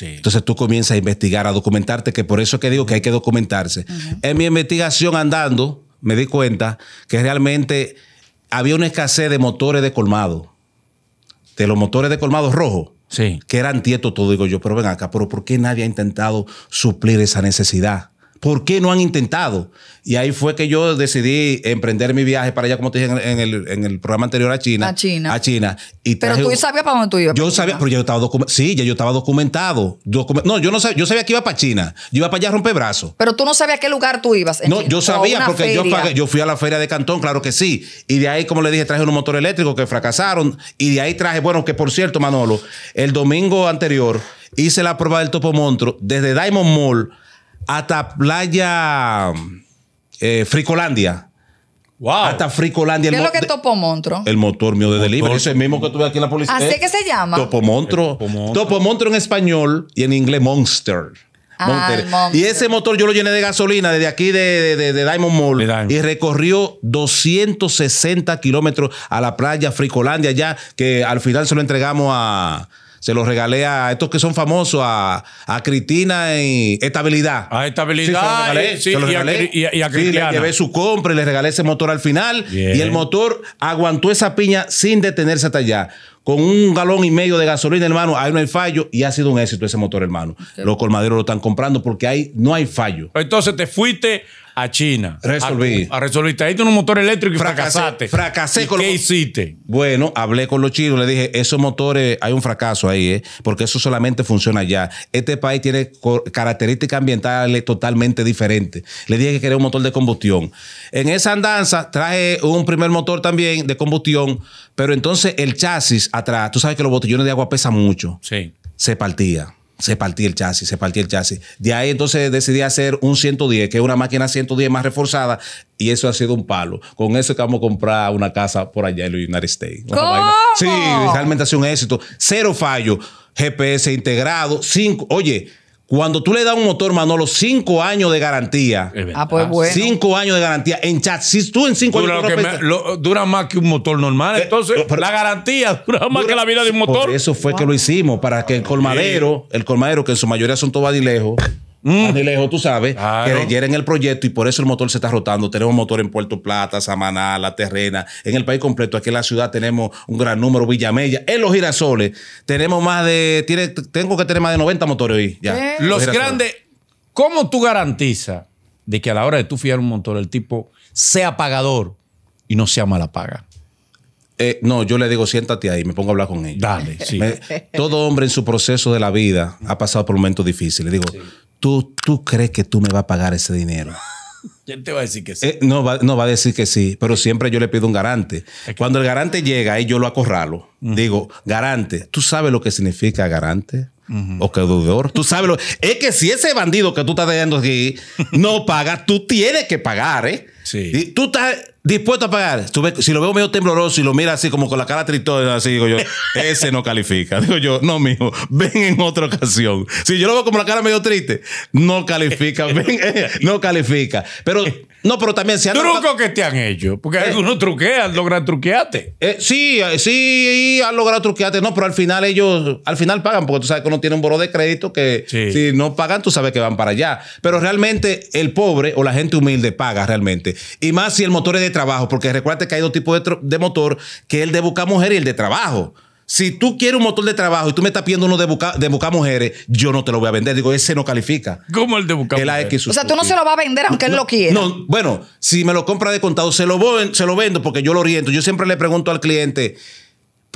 Entonces tú comienzas a investigar, a documentarte, que por eso que digo que hay que documentarse. En mi investigación andando, me di cuenta que realmente había una escasez de motores de colmado, de los motores de colmado rojos. Que eran tietos todo, digo yo, pero ven acá, pero ¿por qué nadie ha intentado suplir esa necesidad? ¿Por qué no han intentado? Y ahí fue que yo decidí emprender mi viaje para allá, como te dije en el, programa anterior, a China. A China. A China. pero tú sabías para dónde tú ibas. Yo sabía, pero yo estaba Sí, ya yo estaba documentado. no, yo no sabía, yo sabía que iba para China. Yo iba para allá a romper brazos. Pero tú no sabías a qué lugar tú ibas. no, yo sabía porque yo, yo fui a la feria de Cantón, claro que sí. Y de ahí, como le dije, traje un motor eléctrico que fracasaron. Y de ahí traje, bueno, que por cierto, Manolo, el domingo anterior hice la prueba del topo Montro desde Diamond Mall hasta Playa eh, Fricolandia. Wow. Hasta Fricolandia. ¿Qué es lo que Topo Montro? El motor mío de delivery. Ese mismo que tuve aquí en la policía. ¿Así que se llama? Topomontro. Topomontro Topo en español y en inglés Monster. Ah, Monster. Y ese motor yo lo llené de gasolina desde aquí de, de, Diamond Mall y recorrió 260 kilómetros a la playa Fricolandia, ya que al final se lo entregamos a, se lo regalé a estos que son famosos, a, a Cristina y Estabilidad. A Estabilidad, sí, se lo regalé. Eh, y, a, Cristina sí, le llevé su compra y le regalé ese motor al final. Y el motor aguantó esa piña sin detenerse hasta allá con un galón y medio de gasolina, hermano, ahí no hay fallo y ha sido un éxito ese motor, hermano. Los colmaderos lo están comprando porque ahí no hay fallo. Entonces te fuiste a China. Resolví. A, a resolviste. Ahí un motor eléctrico y fracasaste. Fracasé con ¿Qué hiciste? Bueno, hablé con los chinos, le dije, esos motores, hay un fracaso ahí, eh, porque eso solamente funciona allá. Este país tiene características ambientales totalmente diferentes. Le dije que quería un motor de combustión. En esa andanza traje un primer motor también de combustión, pero entonces el chasis atrás, tú sabes que los botellones de agua pesan mucho. Sí. Se partía se partía el chasis, se partía el chasis. De ahí entonces decidí hacer un 110, que es una máquina 110 más reforzada, y eso ha sido un palo. Con eso acabamos a comprar una casa por allá en los United States. Sí, realmente ha sido un éxito. Cero fallo, GPS integrado, cinco, oye cuando tú le das un motor, Manolo, cinco años de garantía. Ah, pues bueno. Cinco años de garantía. En chat, si tú en cinco años. dura más que un motor normal. Eh, Entonces, la garantía dura, más que la vida de un motor. Por eso fue que lo hicimos, para que el colmadero, el colmadero, que en su mayoría son lejos. Mm. De lejos, tú sabes, que creyera en el proyecto y por eso el motor se está rotando. Tenemos motor en Puerto Plata, Samaná, La Terrena, en el país completo. Aquí en la ciudad tenemos un gran número, Villamella, en los girasoles. Tenemos más de, tengo que tener más de 90 motores hoy. los, grandes, ¿cómo tú garantizas de que a la hora de tú fiar un motor el tipo sea pagador y no sea mala paga? Eh, no, yo le digo, siéntate ahí, me pongo a hablar con él. Dale, sí. todo hombre en su proceso de la vida ha pasado por momentos difíciles. Digo, tú, crees que tú me vas a pagar ese dinero. ¿Quién te va a decir que sí? Eh, no, va, a decir que sí, pero siempre yo le pido un garante. Cuando el garante llega, y yo lo acorralo. Digo, garante, ¿tú sabes lo que significa garante? O que Tú sabes Es que si ese bandido que tú estás dejando aquí no paga, tú tienes que pagar, ¿eh? Sí. Y tú estás dispuesto a pagar. si lo veo medio tembloroso y lo mira así como con la cara tristona, así digo yo, ese no califica. Digo yo, no, mijo, ven en otra ocasión. Si yo lo veo como la cara medio triste, no califica, ven, eh, no califica. Pero no, pero también se han... Truco que te han hecho, porque uno eh. algunos truquean, logran truquearte. Eh, sí, eh, sí, han logrado truquearte, no, pero al final ellos, al final pagan, porque tú sabes que uno tiene un bolo de crédito que si no pagan, tú sabes que van para allá. Pero realmente el pobre o la gente humilde paga realmente. Y más si el motor es de trabajo, porque recuerda que hay dos tipos de, motor, que es el de buscar mujer y el de trabajo. Si tú quieres un motor de trabajo y tú me estás pidiendo uno de buscar mujeres, yo no te lo voy a vender. Digo, ese no califica. ¿Cómo el de buscar o sea, tú no se lo vas a vender aunque él lo quiera. No, bueno, si me lo compra de contado, se lo, se lo vendo porque yo lo oriento. Yo siempre le pregunto al cliente,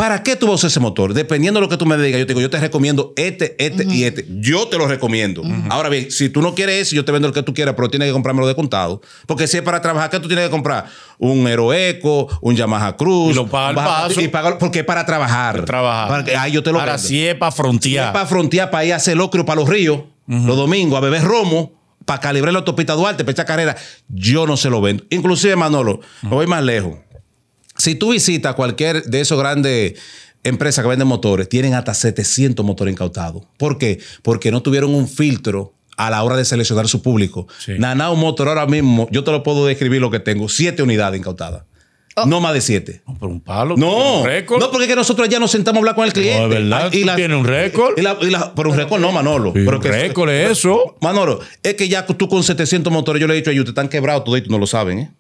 ¿Para qué tú vas ese motor? Dependiendo de lo que tú me digas, yo te digo, yo te recomiendo este, este y este. Yo te lo recomiendo. Ahora bien, si tú no quieres ese, yo te vendo el que tú quieras, pero tienes que comprármelo de contado. Porque si es para trabajar, ¿qué tú tienes que comprar? Un Eco, un Yamaha Cruz. Y lo pagas paso. Y porque es para trabajar. Para trabajar. Para yo te lo Ahora es para frontear. es para frontear, para ir a hacer locrio para los ríos, los domingos, a beber romo para calibrar la autopista Duarte, para echar carrera, yo no se lo vendo. Inclusive, Manolo, me voy más lejos. Si tú visitas cualquier de esos grandes empresas que venden motores, tienen hasta 700 motores incautados. ¿Por qué? Porque no tuvieron un filtro a la hora de seleccionar su público. Nanao Motor ahora mismo, yo te lo puedo describir lo que tengo, siete unidades incautadas. Oh. No más de siete. por un palo. No, no porque es que nosotros ya nos sentamos a hablar con el cliente. No, verdad. tiene un récord. Y un récord no, Manolo. un récord es eso. Manolo, es que ya tú con 700 motores, yo le he dicho a ellos, están quebrados todos, no lo saben, ¿eh?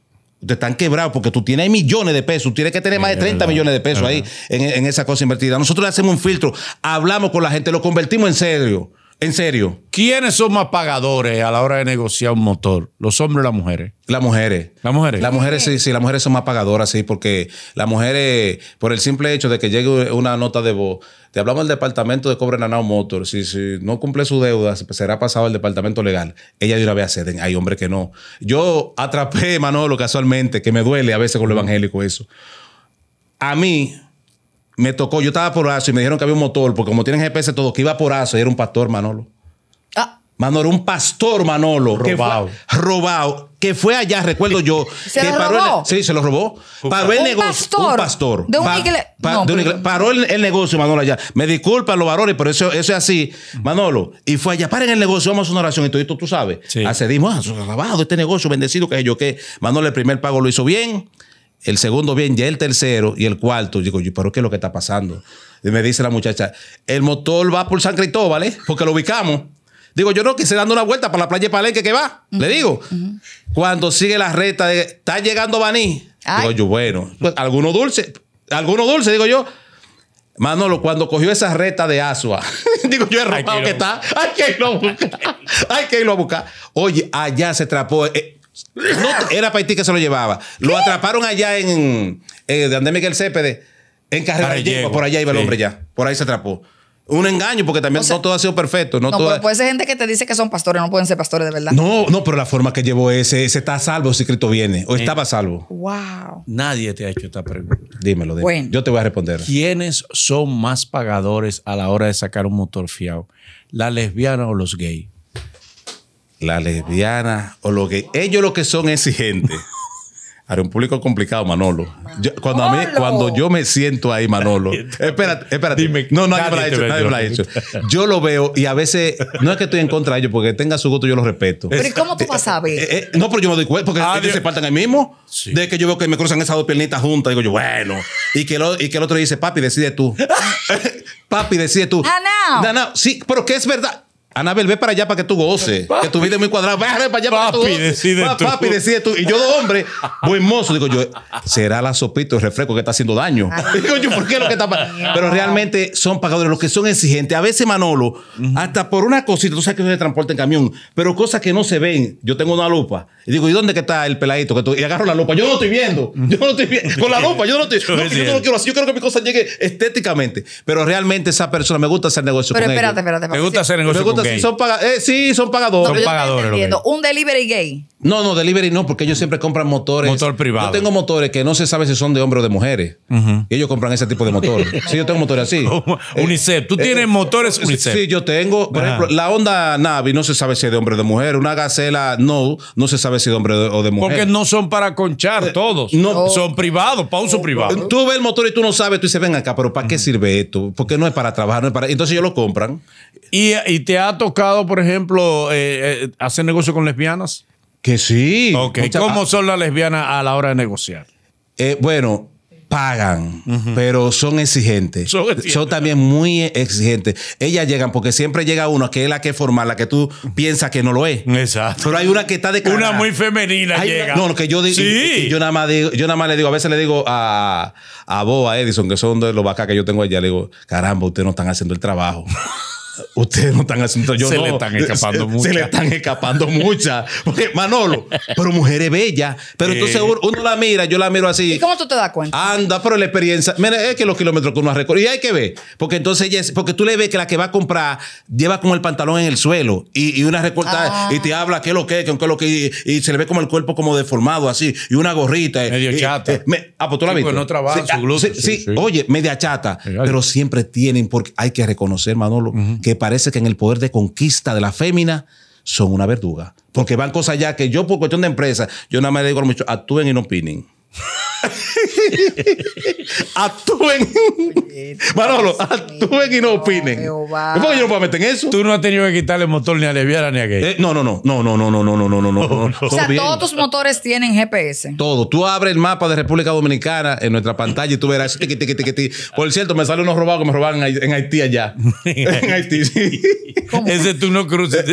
Te están quebrados porque tú tienes millones de pesos, tienes que tener más de 30 millones de pesos ahí en, en, esa cosa invertida. Nosotros le hacemos un filtro, hablamos con la gente, lo convertimos en serio. En serio. ¿Quiénes son más pagadores a la hora de negociar un motor? ¿Los hombres o las mujeres? Las mujeres. Las mujeres. Las mujeres, sí, sí, las mujeres son más pagadoras, sí, porque las mujeres, por el simple hecho de que llegue una nota de voz, te hablamos del departamento de Cobre Nanao Motor. Si, si no cumple su deuda, será pasado al departamento legal. Ella la una a acceden. Hay hombre que no. Yo atrapé, Manolo, casualmente, que me duele a veces con lo evangélico eso. A mí me tocó, yo estaba por aso y me dijeron que había un motor, porque como tienen GPS todo, que iba por aso y era un pastor, Manolo. Ah. Manolo, un pastor Manolo. Robado. robado. Que fue allá, recuerdo yo. ¿Se lo robó? sí, se lo robó. Paró el negocio. Pastor, un pastor. De Paró el, negocio, Manolo, allá. Me disculpan los varones, pero eso, es así. Manolo. Y fue allá. Paren el negocio, vamos a una oración. Y todo esto tú sabes. Así Accedimos, ah, robado este negocio, bendecido, que yo que Manolo, el primer pago lo hizo bien el segundo bien, ya el tercero y el cuarto. Digo, yo, pero ¿qué es lo que está pasando? Y me dice la muchacha, el motor va por San Cristóbal, ¿vale? ¿eh? porque lo ubicamos. Digo, yo no, que se dando una vuelta para la playa de Palenque que va. Le digo. Cuando sigue la reta, de, está llegando Baní. Digo yo, bueno, pues, alguno dulce, alguno dulce, digo yo. Manolo, cuando cogió esa reta de Asua, digo yo, robado que está, hay que irlo a buscar. hay que irlo a buscar. Oye, allá se atrapó. Eh, era Paití que se lo llevaba. Lo atraparon allá en, eh, de Miguel Cépede, en Carrera por allá iba el hombre ya. Por ahí se atrapó un engaño, porque también no todo ha sido perfecto. No, puede ser gente que te dice que son pastores, no pueden ser pastores de verdad. No, no, pero la forma que llevó ese, ese está salvo si Cristo viene, o eh. estaba salvo. Wow. Nadie te ha hecho esta pregunta. Dímelo, dímelo. Yo te voy a responder. ¿Quiénes son más pagadores a la hora de sacar un motor fiado? ¿La lesbiana o los gays? La lesbiana o los gays. Ellos lo que son exigentes. Haré un público complicado, Manolo. cuando, a mí, cuando yo me siento ahí, Manolo. Espérate, espérate. no, no, nadie me lo ha hecho. Nadie ha Yo lo veo y a veces, no es que estoy en contra de ellos, porque tenga su gusto, yo lo respeto. Pero cómo tú eh, vas a ver? Eh, eh, no, pero yo me doy cuenta, porque ah, ellos se partan ahí mismo. De que yo veo que me cruzan esas dos piernitas juntas, digo yo, bueno. Y que, y que el otro dice, papi, decide tú. papi, decide tú. Ah, No, no, sí, pero que es verdad. Anabel, ve para allá para que tú goces. Que tu vida es muy cuadrada. Ve para allá para que tú goces. Decide tú. Papi, decide tú. Y yo, hombre, buen mozo, digo yo, será la sopita el refresco que está haciendo daño. Ah. digo yo, ¿por qué lo que está Pero realmente son pagadores los que son exigentes. A veces, Manolo, hasta por una cosita, tú sabes que se transporte en camión, pero cosas que no se ven. Yo tengo una lupa y digo, ¿y dónde que está el peladito? Que tú? Y agarro la lupa. Yo no estoy viendo. Yo no estoy viendo. Con la lupa, yo no estoy. No, yo, no quiero así. Yo quiero que mi cosa llegue estéticamente. Pero realmente esa persona me gusta hacer negocio pero con espérate, ella. Me gusta hacer negocio son pagadores. Eh, sí, son pagadores. Un delivery gay. No, no, delivery no, porque ellos siempre compran motores. Motor privado. Yo tengo motores que no se sabe si son de hombres o de mujeres. Y Ellos compran ese tipo de motores. sí, yo tengo motores así. Eh, unicef. ¿Tú eh, tienes motores Unicef? Sí, yo tengo. Por ejemplo, la Honda Navi no se sabe si es de hombre o de mujer. Una Gacela No, no se sabe si es de hombre o de mujer. Porque no son para conchar todos. No. Son privados, para uso oh, privado. Tú ves el motor y tú no sabes. Tú dices, ven acá, pero ¿para qué sirve esto? Porque no es para trabajar. No es para... Entonces ellos lo compran. Y, y te ha ha tocado, por ejemplo, eh, eh, hacer negocio con lesbianas? Que sí. ¿Cómo ah. son las lesbianas a la hora de negociar? Eh, bueno, pagan, pero son exigentes. Son, también muy exigentes. Ellas llegan porque siempre llega una que es la que es formal, la que tú piensas que no lo es. Exacto. Pero hay una que está de cara. Una muy femenina llega. No, lo que yo digo, sí. yo nada más digo, yo nada más le digo, a veces le digo a a Edison, que son de los vacas que yo tengo allá, le digo, caramba, ustedes no están haciendo el trabajo. ustedes no están haciendo. Yo se le están escapando muchas. Se le están escapando muchas. Porque, Manolo, pero mujeres bella Pero entonces eh. uno la mira, yo la miro así. ¿Y cómo tú te das cuenta? Anda, pero la experiencia. Mira, es que los kilómetros que uno ha Y hay que ver. Porque entonces porque tú le ves que la que va a comprar lleva como el pantalón en el suelo y, una recortada ah. y te habla qué es lo que, qué es lo que, y, se le ve como el cuerpo como deformado así y una gorrita. Eh, Medio eh, chata. Ah, pues tú la pues no trabaja sí, su glúteo. Ah, oye, media chata. Pero siempre tienen, porque hay que reconocer, Manolo, que que parece que en el poder de conquista de la fémina son una verduga. Porque van cosas ya que yo, por cuestión de empresa, yo nada más digo mucho, actúen y no opinen actúen. Manolo, actúen y no opinen. ¿Cómo yo no puedo meter en eso? Tú no has tenido que quitarle el motor ni a Leviara ni a gay. no, no, no, no, no, no, no, no, no, no, O sea, todos tus motores tienen GPS. Todo. Tú abres el mapa de República Dominicana en nuestra pantalla y tú verás. Por cierto, me salen unos robados que me robaron en Haití allá. en Haití, sí. Ese tú no cruces.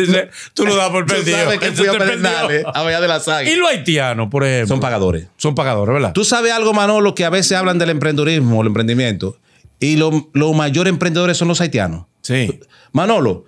tú lo das por perdido. Tú sabes que fui a Pedernales, a de la Saga. Y los haitianos, por ejemplo. Son pagadores. Son pagadores. Tú sabes algo, Manolo, que a veces hablan del o el emprendimiento, y los mayores emprendedores son los haitianos. Sí. Manolo,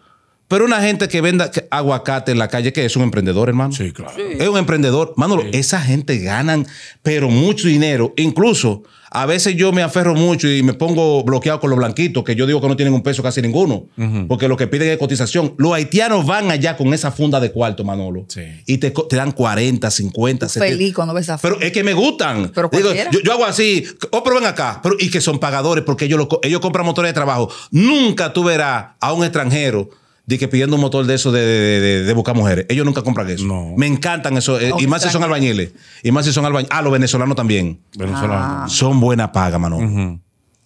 pero una gente que venda aguacate en la calle, que es un emprendedor, hermano. Sí, claro. Es un emprendedor. Manolo, esa gente ganan, pero mucho dinero. Incluso, a veces yo me aferro mucho y me pongo bloqueado con los blanquitos, que yo digo que no tienen un peso casi ninguno, porque lo que piden es cotización. Los haitianos van allá con esa funda de cuarto, Manolo. Y te, te, dan 40, 50, 70. Feliz cuando ves Pero es que me gustan. digo, yo, hago así, oh, pero ven acá. y que son pagadores, porque ellos, ellos compran motores de trabajo. Nunca tú verás a un extranjero de que pidiendo un motor de eso de, buscar mujeres. Ellos nunca compran eso. Me encantan eso. Eh, oh, y más si son albañiles. Y más si son albañiles. Ah, los venezolanos también. Venezolanos. Ah. Son buena paga, mano.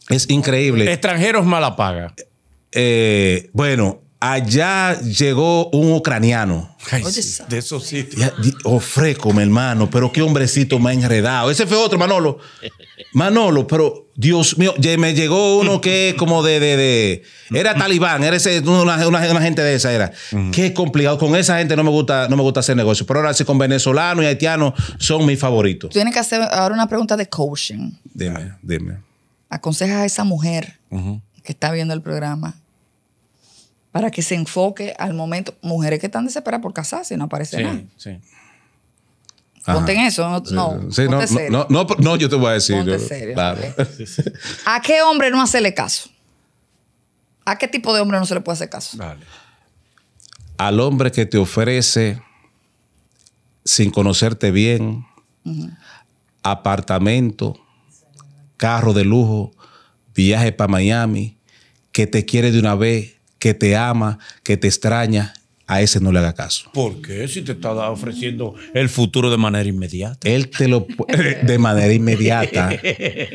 Es increíble. Extranjeros mala paga. Eh, bueno, Allá llegó un ucraniano. de esos sitios. Ofreco, oh, mi hermano, pero qué hombrecito me ha enredado. Ese fue otro, Manolo. Manolo, pero Dios mío, me llegó uno que es como de, era talibán, era ese, una, gente de esa era. Qué complicado. Con esa gente no me gusta, no me gusta hacer negocios, Pero ahora sí con venezolanos y haitianos son mis favoritos. Tienes que hacer ahora una pregunta de coaching. Dime, dime. Aconsejas a esa mujer que está viendo el programa para que se enfoque al momento. Mujeres que están desesperadas por casarse, no aparece nada. Ponte eso, no, no, yo te voy a decir. ¿A qué hombre no hacerle caso? ¿A qué tipo de hombre no se le puede hacer caso? Al hombre que te ofrece, sin conocerte bien, apartamento, carro de lujo, viaje para Miami, que te quiere de una vez, que te ama, que te extraña, a ese no le haga caso. ¿Por qué? Si te está ofreciendo el futuro de manera inmediata. Él te lo eh, de manera inmediata,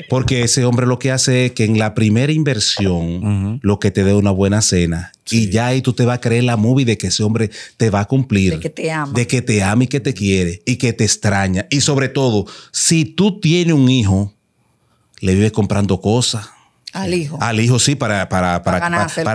porque ese hombre lo que hace es que en la primera inversión lo que te dé una buena cena y ya ahí tú te vas a creer la movie de que ese hombre te va a cumplir, de que te ama, de que te ama y que te quiere y que te extraña y sobre todo si tú tienes un hijo le vives comprando cosas al eh, hijo. Al hijo, sí, para,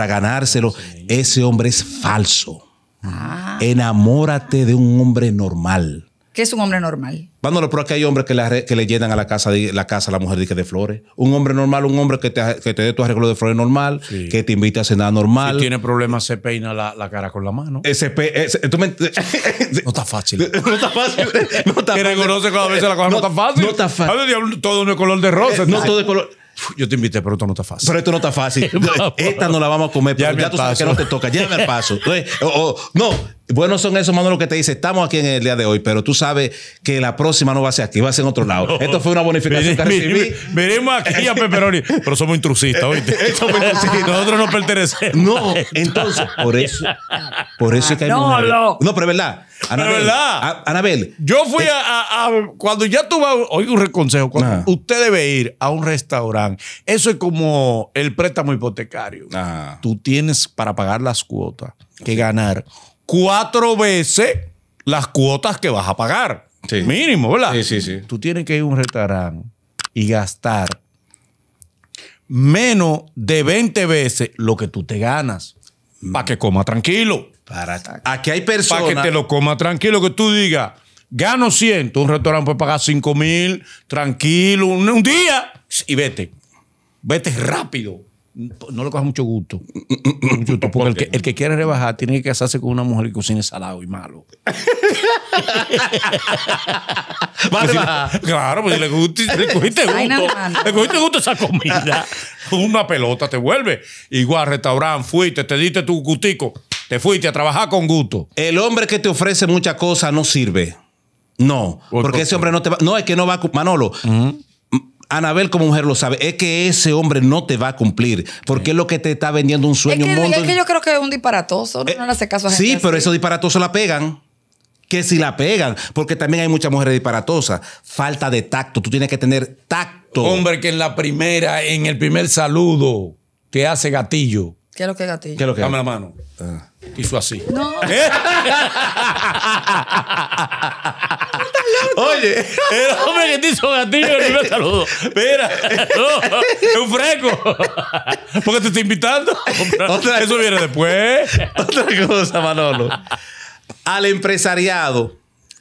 ganárselo. Ese hombre es falso. Ah. Enamórate de un hombre normal. ¿Qué es un hombre normal? Bueno, pero aquí hay hombres que, que le llenan a la casa, la casa a la mujer de, de flores. Un hombre normal, un hombre que te, que te dé tu arreglo de flores normal, que te invite a cenar normal. Si tiene problemas, se peina la, cara con la mano. Ese pe, no está fácil. no está fácil. No está que fácil. reconoce cada vez la cosa no, está fácil. No está fácil. Todo no es color de rosa. No, no todo es color. Yo te invité, pero esto no está fácil. Pero esto no está fácil. Esta no la vamos a comer, pero ya, tú sabes que no te toca. Llévame al paso. Eh, no, bueno, son esos, Manolo, que te dice, estamos aquí en el día de hoy, pero tú sabes que la próxima no va a ser aquí, va a ser en otro lado. Esto fue una bonificación que recibí. Veremos aquí a Pepperoni, pero somos intrusistas, ¿oíste? somos Nosotros no pertenecemos. No, entonces, por eso, por eso es que hay No, no. no pero es verdad. Anabel, Anabel. Yo fui eh, a, Cuando ya tuve. Oiga, un consejo. Cuando ah. usted debe ir a un restaurante, eso es como el préstamo hipotecario. Ah. Tú tienes para pagar las cuotas que ganar cuatro veces las cuotas que vas a pagar. Mínimo, ¿verdad? Sí, sí, sí. Tú tienes que ir a un restaurante y gastar menos de 20 veces lo que tú te ganas para que coma tranquilo. Para, aquí hay personas. que te lo coma tranquilo, que tú digas, gano 100, un restaurante puede pagar 5 mil, tranquilo, un día y vete. Vete rápido no le coja mucho gusto. porque el que, quiere rebajar tiene que casarse con una mujer que cocine salado y malo. Pues claro, pues le, cogiste gusto. Le cogiste gusto esa comida. Una pelota te vuelve. Igual, restaurante, fuiste, te diste tu gustico. Te fuiste a trabajar con gusto. El hombre que te ofrece muchas cosas no sirve. No, porque ese hombre no te va. No, es que no va a. Manolo, Anabel como mujer lo sabe, es que ese hombre no te va a cumplir, porque es lo que te está vendiendo un sueño, es que, Es que yo creo que es un disparatoso, no, eh, le hace caso a Sí, pero esos disparatosos la pegan que si la pegan, porque también hay muchas mujeres disparatosas. Falta de tacto, tú tienes que tener tacto. Hombre, que en la primera, en el primer saludo, te hace gatillo. ¿Qué es lo que es gatillo? Dame la mano. Hizo ah. así. No. Oye, el hombre que te hizo gatillo, el primer saludo. Mira, es un fresco. Porque te estoy invitando. Otra, Eso viene después. Otra cosa, Manolo. Al empresariado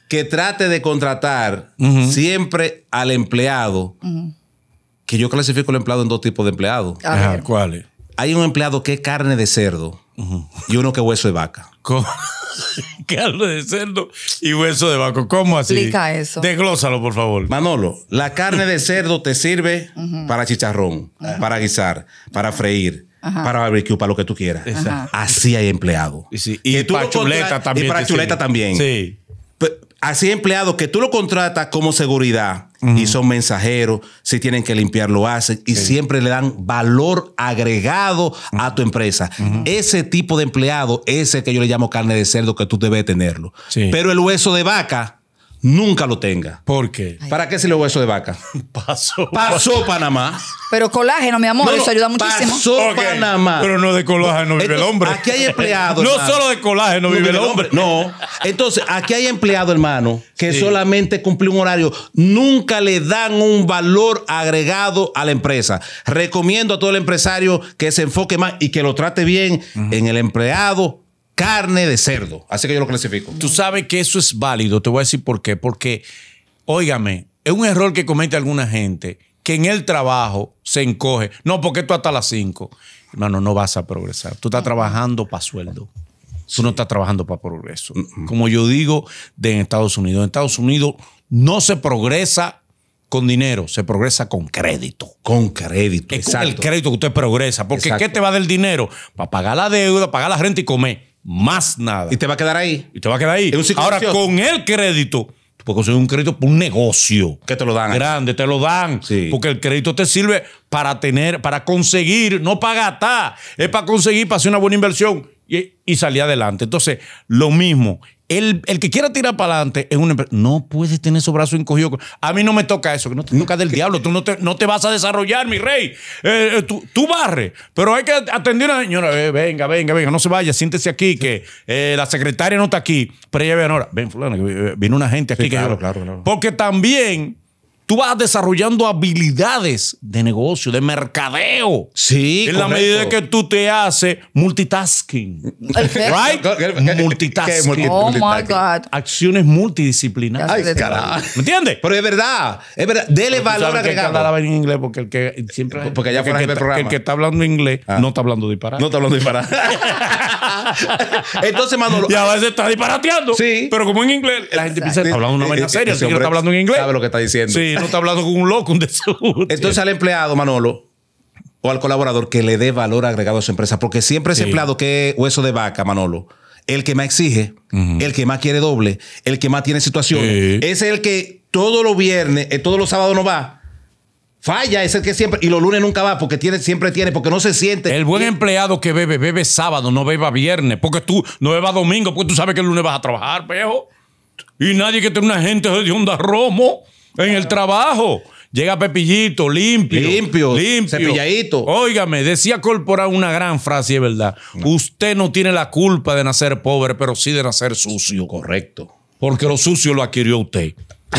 que trate de contratar siempre al empleado, que yo clasifico al empleado en dos tipos de empleados. ¿Cuáles? Hay un empleado que es carne de cerdo y uno que es hueso de vaca carne de cerdo y hueso de vaco. ¿Cómo así? Explica eso. Desglósalo, por favor. Manolo, la carne de cerdo te sirve para chicharrón, para guisar, para freír. para barbecue, para lo que tú quieras. Así hay empleado. Y, para chuleta también. Y para chuleta también. Sí. Así hay empleado que tú lo contratas como seguridad y son mensajeros, si tienen que limpiar lo hacen y siempre le dan valor agregado a tu empresa. Ese tipo de empleado ese que yo le llamo carne de cerdo que tú debes tenerlo. Pero el hueso de vaca nunca lo tenga. ¿Por qué? ¿Para qué se le eso de vaca? Pasó. Pasó Panamá. Pero colágeno, mi amor, eso ayuda muchísimo. Pasó Panamá. Pero no de colágeno vive el hombre. Aquí hay empleados. no solo de colágeno vive, el hombre. No. Entonces, aquí hay empleados, hermano, que solamente cumple un horario. Nunca le dan un valor agregado a la empresa. Recomiendo a todo el empresario que se enfoque más y que lo trate bien en el empleado carne de cerdo. Así que yo lo clasifico. Tú sabes que eso es válido. Te voy a decir por qué. Porque, óigame, es un error que comete alguna gente que en el trabajo se encoge. No, porque tú hasta las 5. Hermano, no vas a progresar. Tú estás trabajando para sueldo. Tú no estás trabajando para progreso. Mm, mm. Como yo digo de Estados Unidos. En Estados Unidos no se progresa con dinero, se progresa con crédito. Con crédito. Exacto. el crédito que usted progresa. Porque ¿qué te va del dinero? Para pagar la deuda, pagar la renta y comer. Más nada. Y te va a quedar ahí. Y te va a quedar ahí. Ahora, con el crédito, tú puedes conseguir un crédito por un negocio. Que te lo dan. Grande, te lo dan. Porque el crédito te sirve para tener, para conseguir, no para gastar. Es para conseguir, para hacer una buena inversión y, y salir adelante. Entonces, lo mismo. El, que quiera tirar para adelante es una No puedes tener esos brazos encogidos. A mí no me toca eso, que no te toca del diablo. Tú no te, vas a desarrollar, mi rey. Eh, eh, tú, barre pero hay que atender a la señora. Eh, venga, venga, venga, no se vaya, siéntese aquí, que la secretaria no está aquí. Pero ella ahora. Ven, fulano, vino una gente aquí. claro, claro, claro. Porque también tú vas desarrollando habilidades de negocio, de mercadeo. Sí. En la medida que tú te haces multitasking. right? multitasking. oh my God. Acciones multidisciplinarias. Ay, carajo. ¿Me entiendes? Pero es verdad. Es verdad. Dele valor agregado. Que en inglés porque el que siempre. Porque allá fuera el, el, programa. el que está hablando inglés ah. no está hablando disparate. No está hablando disparate. Entonces, Manolo. Y a veces está disparateando. Sí. Pero como en inglés, la gente piensa, está hablando una vaina seria. El señor está hablando en inglés. Sabe lo que está diciendo. Sí no está hablando con un loco, un Entonces al empleado, Manolo, o al colaborador que le dé valor agregado a su empresa, porque siempre ese empleado que es hueso de vaca, Manolo, el que más exige, el que más quiere doble, el que más tiene situación es el que todos los viernes, eh, todos los sábados no va. Falla, es el que siempre, y los lunes nunca va, porque tiene, siempre tiene, porque no se siente. El buen empleado que bebe, bebe sábado, no beba viernes, porque tú no beba domingo, porque tú sabes que el lunes vas a trabajar, pejo. Y nadie que tenga una gente de onda romo. En el trabajo. Llega Pepillito, limpio. Limpio. Limpio. Cepilladito. Óigame, decía Corporal una gran frase, es verdad. Usted no tiene la culpa de nacer pobre, pero sí de nacer sucio. Correcto. Porque lo sucio lo adquirió usted.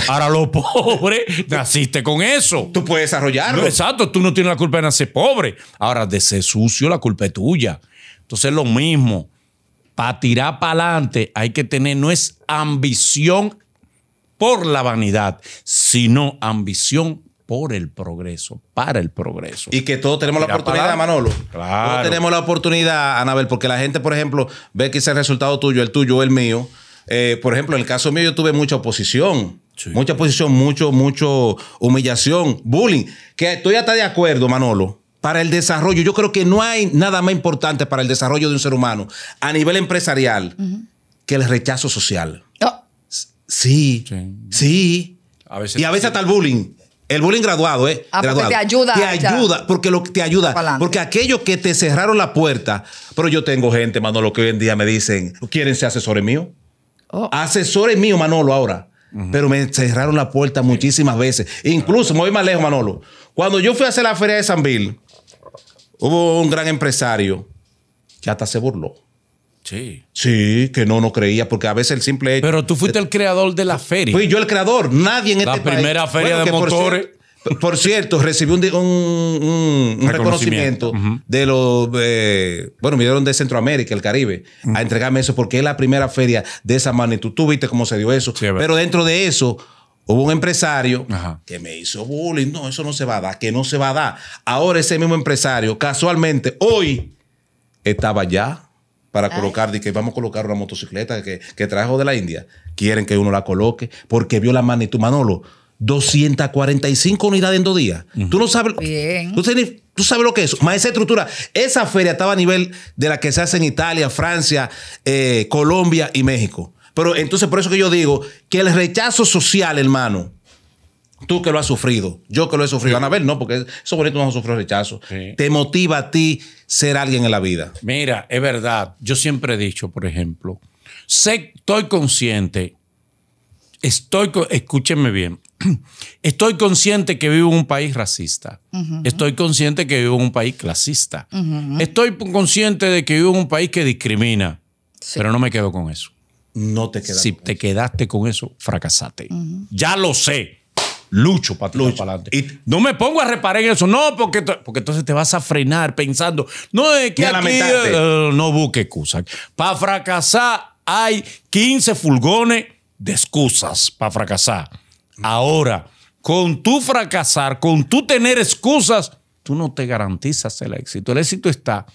Ahora lo pobre, naciste con eso. Tú puedes desarrollarlo. exacto, tú no tienes la culpa de nacer pobre. Ahora, de ser sucio, la culpa es tuya. Entonces, lo mismo. Para tirar para adelante hay que tener, no es ambición por la vanidad, sino ambición por el progreso, para el progreso. Y que todos tenemos la oportunidad, Manolo. Claro. Todos tenemos la oportunidad, Anabel, porque la gente, por ejemplo, ve que ese resultado tuyo, el tuyo, el mío. Eh, por ejemplo, en el caso mío yo tuve mucha oposición. Mucha oposición, mucho, mucho humillación, bullying. Que ya hasta de acuerdo, Manolo. Para el desarrollo, yo creo que no hay nada más importante para el desarrollo de un ser humano a nivel empresarial que el rechazo social. Sí, sí. y a veces hasta el bullying. El bullying graduado, ¿eh? Ah, te ayuda. Te ayuda, porque lo, te ayuda. Porque aquellos que te cerraron la puerta, pero yo tengo gente, Manolo, que hoy en día me dicen, ¿quieren ser asesores míos? Oh. Asesores míos, Manolo, ahora. Pero me cerraron la puerta muchísimas veces. Incluso, muy me voy más lejos, Manolo. Cuando yo fui a hacer la feria de San Bill, hubo un gran empresario que hasta se burló. Sí. Sí, que no, no creía, porque a veces el simple hecho. Pero tú fuiste el creador de la feria. Fui yo el creador, nadie en la este país. La primera feria de motores. Por cierto, recibí un, reconocimiento, de los. Eh, bueno, me dieron de Centroamérica, el Caribe, a entregarme eso, porque es la primera feria de esa magnitud. Tú viste cómo se dio eso. Pero dentro de eso, Hubo un empresario que me hizo bullying. No, eso no se va a dar, que no se va a dar. Ahora ese mismo empresario, casualmente, hoy estaba ya para colocar, de que vamos a colocar una motocicleta que, que trajo de la India. Quieren que uno la coloque porque vio la magnitud. Manolo, 245 unidades en dos días. Tú no sabes. Tú, tú, sabes lo que es. Más esa estructura. Esa feria estaba a nivel de la que se hace en Italia, Francia, eh, Colombia y México. Pero entonces, por eso que yo digo que el rechazo social, hermano, Tú que lo has sufrido, yo que lo he sufrido. Van A ver, no, porque esos bonitos no sufrido rechazo. Te motiva a ti ser alguien en la vida. Mira, es verdad. Yo siempre he dicho, por ejemplo, sé, estoy consciente, estoy, escúchenme bien, estoy consciente que vivo en un país racista. Estoy consciente que vivo en un país clasista. Estoy consciente de que vivo en un país que discrimina. Pero no me quedo con eso. No te quedas. Si te quedaste con eso, fracasaste. Ya lo sé lucho para tirar para adelante. No me pongo a reparar en eso, no, porque, porque entonces te vas a frenar pensando, no es que eh, eh, no busque excusas. Para fracasar hay 15 fulgones de excusas para fracasar. Ahora, con tu fracasar, con tu tener excusas, tú no te garantizas el éxito. El éxito está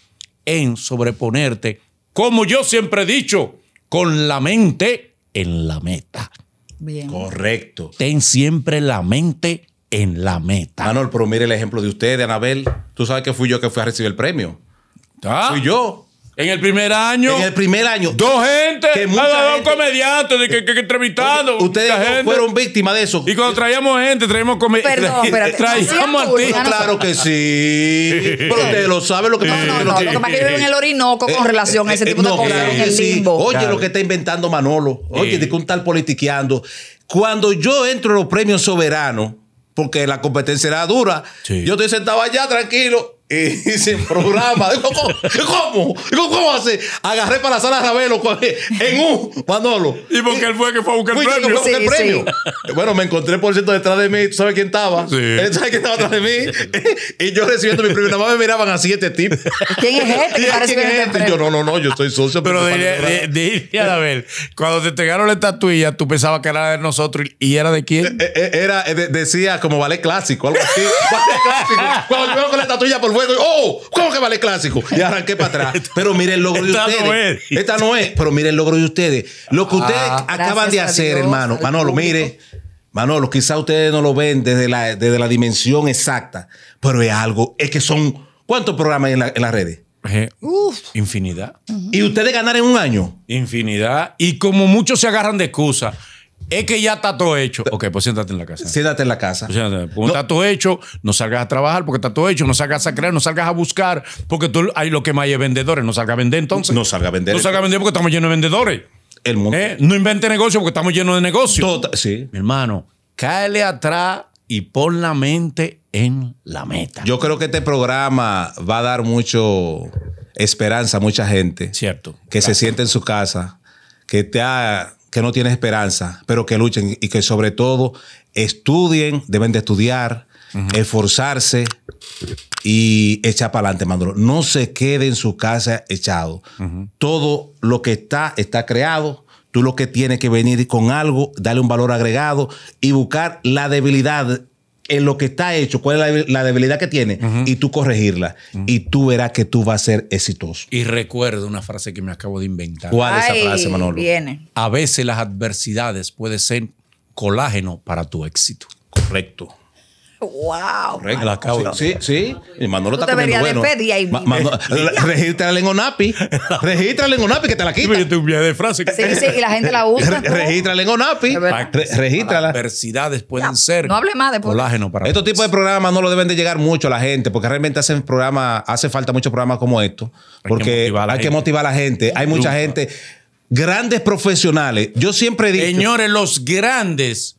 en sobreponerte, como yo siempre he dicho, con la mente en la meta. Bien. Correcto. Ten siempre la mente en la meta. Manuel, pero mire el ejemplo de usted, de Anabel. Tú sabes que fui yo que fui a recibir el premio. Ah. Fui yo. En el primer año. En el primer año. Dos gente. Que dado dos comediantes de que, que, Ustedes fueron víctimas de eso. Y cuando traíamos gente, traíamos comediantes. Perdón, espérate. Traíamos artistas. Claro que sí. Pero ustedes lo saben lo que pasa. No, no, no. Lo que es que en el Orinoco con eh, relación a eh, ese eh, tipo de cosas. el limbo. Sí. Oye, lo que está inventando Manolo. Oye, de que un tal politiqueando. Cuando yo entro en los premios soberanos, porque la competencia era dura, yo estoy sentado allá tranquilo y eh, sin programa. ¿cómo? ¿Cómo? ¿cómo hace? Agarré para la sala Ravelo en un Manolo. ¿Y porque él fue que fue a buscar el premio? Que fue a buscar el premio. Bueno, me encontré, por cierto, detrás de mí. ¿Tú sabes quién estaba? Sí. Él sabe quién estaba detrás de mí. y yo recibiendo mi premio. Nada me miraban así este tipo. ¿Quién es este? ¿Quién, es este? Yo, no, no, no. Yo soy socio. Pero dile, a ver. Cuando te entregaron la estatuilla, tú pensabas que era de nosotros. ¿Y era de quién? Eh, eh, era, decía como ballet clásico, algo así. Vale clásico. Cuando yo con la estatuilla por juego. ¡Oh! ¿Cómo que vale clásico? Y arranqué para atrás. Pero mire el logro de ustedes. Esta no es. Esta no es. Pero mire el logro de ustedes. Lo que ustedes ah, acaban de hacer, hermano. Manolo, mire. Manolo, quizá ustedes no lo ven desde la, desde la dimensión exacta. Pero es algo. Es que son. ¿Cuántos programas hay en, las redes? Eh, infinidad. ¿Y ustedes ganar en un año? Infinidad. Y como muchos se agarran de excusa. Es que ya está todo hecho. Ok, pues siéntate en la casa. Siéntate en la casa. Pues siéntate. está todo hecho, no salgas a trabajar porque está todo hecho, no salgas a crear, no salgas a buscar, porque tú hay lo que más hay vendedores. No salgas a vender entonces. No salgas a vender. No salgas a vender porque estamos llenos de vendedores. El mundo. Eh, no invente negocio porque estamos llenos de negocios. Tota, sí. Mi hermano, cáele atrás y pon la mente en la meta. Yo creo que este programa va a dar mucho esperanza a mucha gente. Cierto. Que se siente en su casa, que te ha que no tienen esperanza, pero que luchen y que sobre todo estudien, deben de estudiar, esforzarse y echar para adelante, No se quede en su casa echado. Todo lo que está, está creado. Tú lo que tienes que venir con algo, darle un valor agregado y buscar la debilidad en lo que está hecho, cuál es la, debilidad que tiene y tú corregirla. Y tú verás que tú vas a ser exitoso. Y recuerdo una frase que me acabo de inventar. ¿Cuál es esa frase, Manolo? Viene. A veces las adversidades pueden ser colágeno para tu éxito. Correcto. Wow. Sí, sí. Y Manolo está bueno. regístrala en ONAPI. Regístrala en ONAPI que te la quita. Yo Sí, sí, y la gente la usa. regístrala en ONAPI. regístrala. Las pueden ser. No hable más de Colágeno para Estos tipos de programas no lo deben de llegar mucho a la gente porque realmente hacen programas, hace falta muchos programas como estos porque hay que motivar a la, gente. Hay mucha gente, grandes profesionales. Yo siempre digo. Señores, los grandes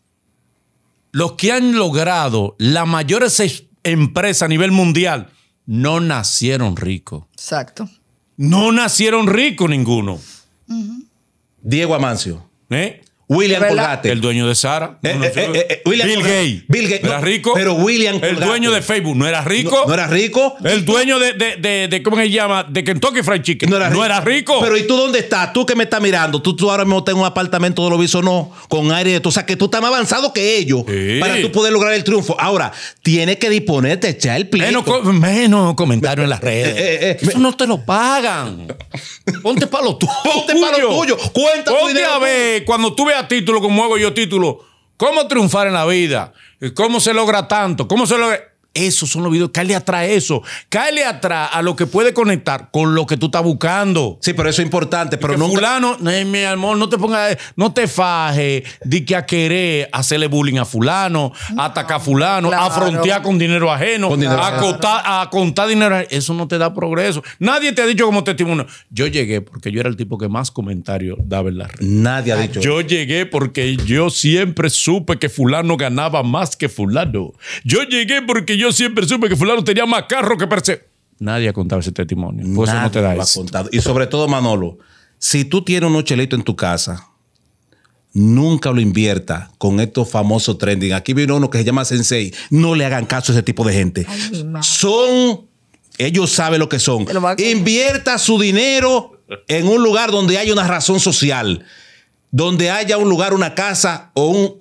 los que han logrado la mayor empresa a nivel mundial no nacieron ricos. Exacto. No nacieron ricos ninguno. Diego Amancio. ¿Eh? William Colgate. El dueño de Sara. Eh, eh, eh, Bill Gates. era rico. Pero William Colgate. El dueño de Facebook. No era rico. No, era rico. El dueño de, de, de, ¿cómo se llama? De Kentucky Fried Chicken. No era rico. Pero ¿y tú dónde estás? Tú que me estás mirando. Tú, tú ahora mismo tengo un apartamento de lo no con aire de todo. O sea, que tú estás más avanzado que ellos para tú poder lograr el triunfo. Ahora, tienes que disponerte echar el pleito. Menos, comentarios en las redes. Eso no te lo pagan. Ponte para lo tuyo. Ponte para lo tuyo. cuéntame Ponte a ver cuando tú veas título como hago yo título. ¿Cómo triunfar en la vida? ¿Cómo se logra tanto? ¿Cómo se logra? Eso son los videos. Cáele atrás a eso. Cáele atrás a lo que puede conectar con lo que tú estás buscando. Sí, pero eso es importante. Pero no. Fulano, mi amor, no te pongas, no te faje de que a querer hacerle bullying a Fulano, atacar a Fulano, afrontear con dinero ajeno, acotar, a, contar, dinero ajeno. Eso no te da progreso. Nadie te ha dicho como testimonio. Yo llegué porque yo era el tipo que más comentarios daba en la red. Nadie ha dicho. Yo llegué porque yo siempre supe que Fulano ganaba más que Fulano. Yo llegué porque yo yo siempre supe que fulano tenía más carro que parece. Nadie ha contado ese testimonio. Por eso no te da lo Y sobre todo, Manolo, si tú tienes un chelito en tu casa, nunca lo invierta con estos famosos trending. Aquí vino uno que se llama Sensei. No le hagan caso a ese tipo de gente. son, ellos saben lo que son. Invierta su dinero en un lugar donde hay una razón social donde haya un lugar, una casa o un,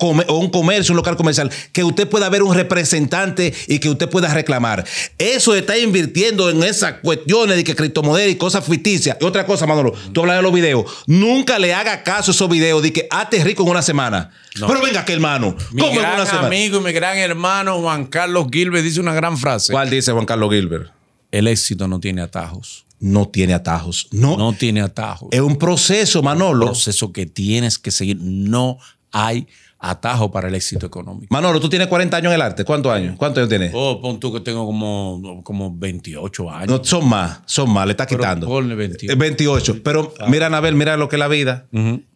comercio, un local comercial, que usted pueda ver un representante y que usted pueda reclamar. Eso está invirtiendo en esas cuestiones de que criptomonedas y cosas ficticias. Y otra cosa, Manolo, tú hablas de los videos. Nunca le haga caso a esos videos de que hazte rico en una semana. Pero venga que hermano, mi una amigo y mi gran hermano Juan Carlos Gilbert dice una gran frase. ¿Cuál dice Juan Carlos Gilbert? El éxito no tiene atajos no tiene atajos. No, no tiene atajos. Es un proceso, Manolo. Un proceso que tienes que seguir. No hay atajos para el éxito económico. Manolo, tú tienes 40 años en el arte. ¿Cuántos años? ¿Cuántos años tienes? Oh, pon tú que tengo como, como 28 años. No, son más, son más, le está quitando. 28. Eh, Pero mira, Anabel, mira lo que es la vida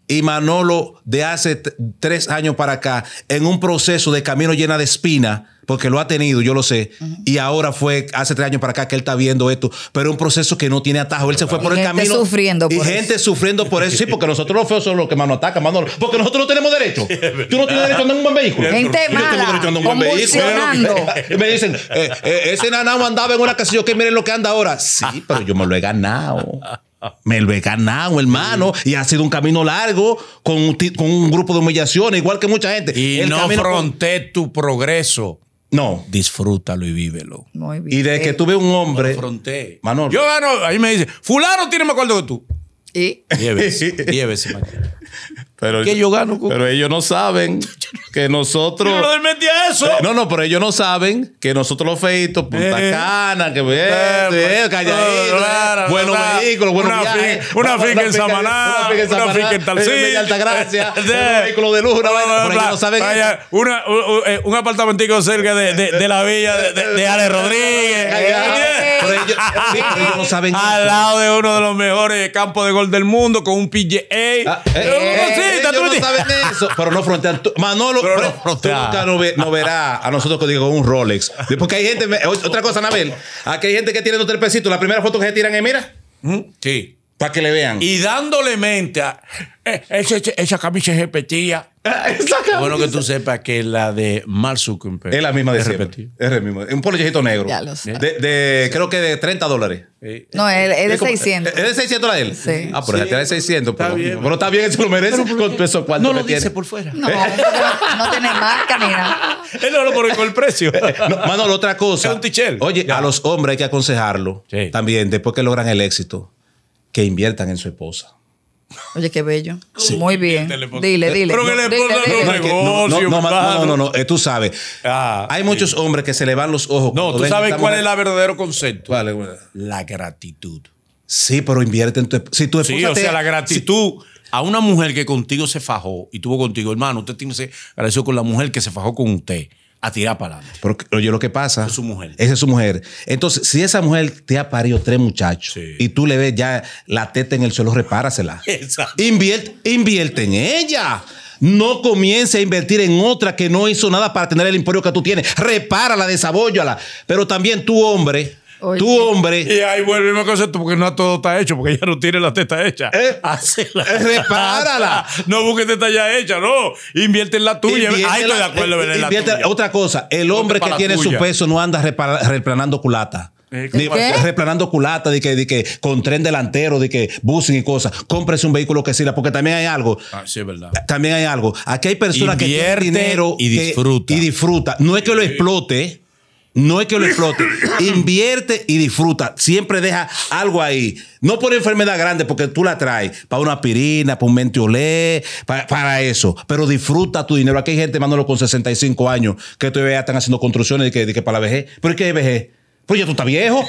y Manolo de hace tres años para acá en un proceso de camino llena de espina, porque lo ha tenido, yo lo sé, y ahora fue hace tres años para acá que él está viendo esto, pero un proceso que no tiene atajo, él se fue por el camino. Sufriendo y gente sufriendo por eso, sí, porque nosotros los feos somos los que más nos atacan, Manolo, porque nosotros no tenemos derecho. Tú no tienes derecho a andar en un buen vehículo. Gente mala, tengo derecho a Me dicen, eh, eh, ese nanao andaba en una casilla que miren lo que anda ahora. Sí, pero yo me lo he ganado me lo he ganado hermano, y ha sido un camino largo con un, grupo de humillaciones, igual que mucha gente. Y no fronté tu progreso. No. Disfrútalo y vívelo. y desde que tuve un hombre. Yo gano, ahí me dice, fulano tiene más acuerdo que tú. Y. Llévese, llévese, pero, yo gano? Pero ellos no saben que nosotros. no eso! no, no, pero ellos no saben que nosotros los feitos, Punta eh. Cana, que. Eh, calladito, buenos vehículos, buenos viajes. Una finca en Samaná, una finca en, Samaná, una finca en Santa Gracia, un vehículo de luz, una vaina. no saben. una, eh, un apartamentico cerca de, la villa de, Ale Rodríguez. Eh, pero ellos, no saben. Al lado de uno de los mejores campos de gol del mundo, con un PGA. Ah, no Pero no frontean. Manolo, no tú nunca no, verá verás a nosotros con un Rolex. Porque hay gente, otra cosa, Anabel, aquí hay gente que tiene dos tres pesitos. La primera foto que se tiran es, mira. Sí. Para que le vean. Y dándole mente a. Eh, esa, camisa es repetida. camisa. Bueno, que tú sepas que la de Mark Es la misma de es Es la misma. Un pollejito negro. Ya lo sé. De, Creo que de 30 dólares. No, es de 600. ¿Es de 600 la de él? Sí. Ah, pero ejemplo de 600. Está pero, está bien, eso lo merece. con peso cuánto no lo tiene. dice por fuera. No, no, tiene marca mira él no lo con el precio. no, la otra cosa. Es un tichel. Oye, a los hombres hay que aconsejarlo también después que logran el éxito que inviertan en su esposa. Oye, qué bello. Muy bien. Dile, dile. Pero que la esposa no, no, no, no, no, tú sabes. Ah, Hay muchos hombres que se le van los ojos. No, tú sabes cuál es el verdadero concepto. La gratitud. Sí, pero invierte en tu Si tu esposa sí, o sea, la gratitud a una mujer que contigo se fajó y tuvo contigo, hermano, usted tiene que ser agradecido con la mujer que se fajó con usted a tirar para adelante. oye, lo que pasa. Es su mujer. Esa es su mujer. Entonces, si esa mujer te ha parido tres muchachos y tú le ves ya la teta en el suelo, repárasela. Exacto. Invierte, en ella. No comience a invertir en otra que no hizo nada para tener el imperio que tú tienes. Repárala, desabóllala. Pero también tu hombre, tu hombre. Y ahí vuelve el cosa, concepto porque no todo está hecho, porque ya no tiene la testa hecha. Eh, eh, repárala. no busques teta ya hecha, no. Invierte en la tuya. Ahí estoy de acuerdo, en la Otra cosa, el hombre que tiene su peso no anda replanando culata. Eh, replanando culata, de que, con tren delantero, de que busen y cosas. Cómprese un vehículo que sirva, porque también hay algo. Ah, sí, es verdad. También hay algo. Aquí hay personas que tienen dinero y disfruta. y disfruta. No es que lo explote. No es que lo explote. Invierte y disfruta. Siempre deja algo ahí. No por enfermedad grande, porque tú la traes. Para una pirina, para un mentiolé, para, eso. Pero disfruta tu dinero. Aquí hay gente, lo con 65 años que todavía están haciendo construcciones y que, para la vejez. ¿Pero es que es vejez? Pues ya tú estás viejo.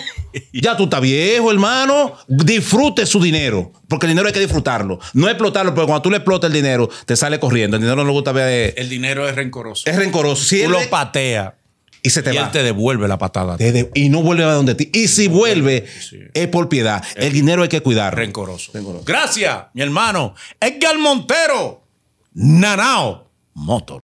Ya tú estás viejo, hermano. Disfrute su dinero. Porque el dinero hay que disfrutarlo. No explotarlo, porque cuando tú le explotas el dinero, te sale corriendo. El dinero no le gusta ver. El dinero es rencoroso. Es rencoroso. Si lo patea y se te Él te devuelve la patada. y no vuelve a donde ti. Y si vuelve, es por piedad. El, dinero hay que cuidar. Rencoroso. Gracias, mi hermano. Edgar Montero. Nanao Motor.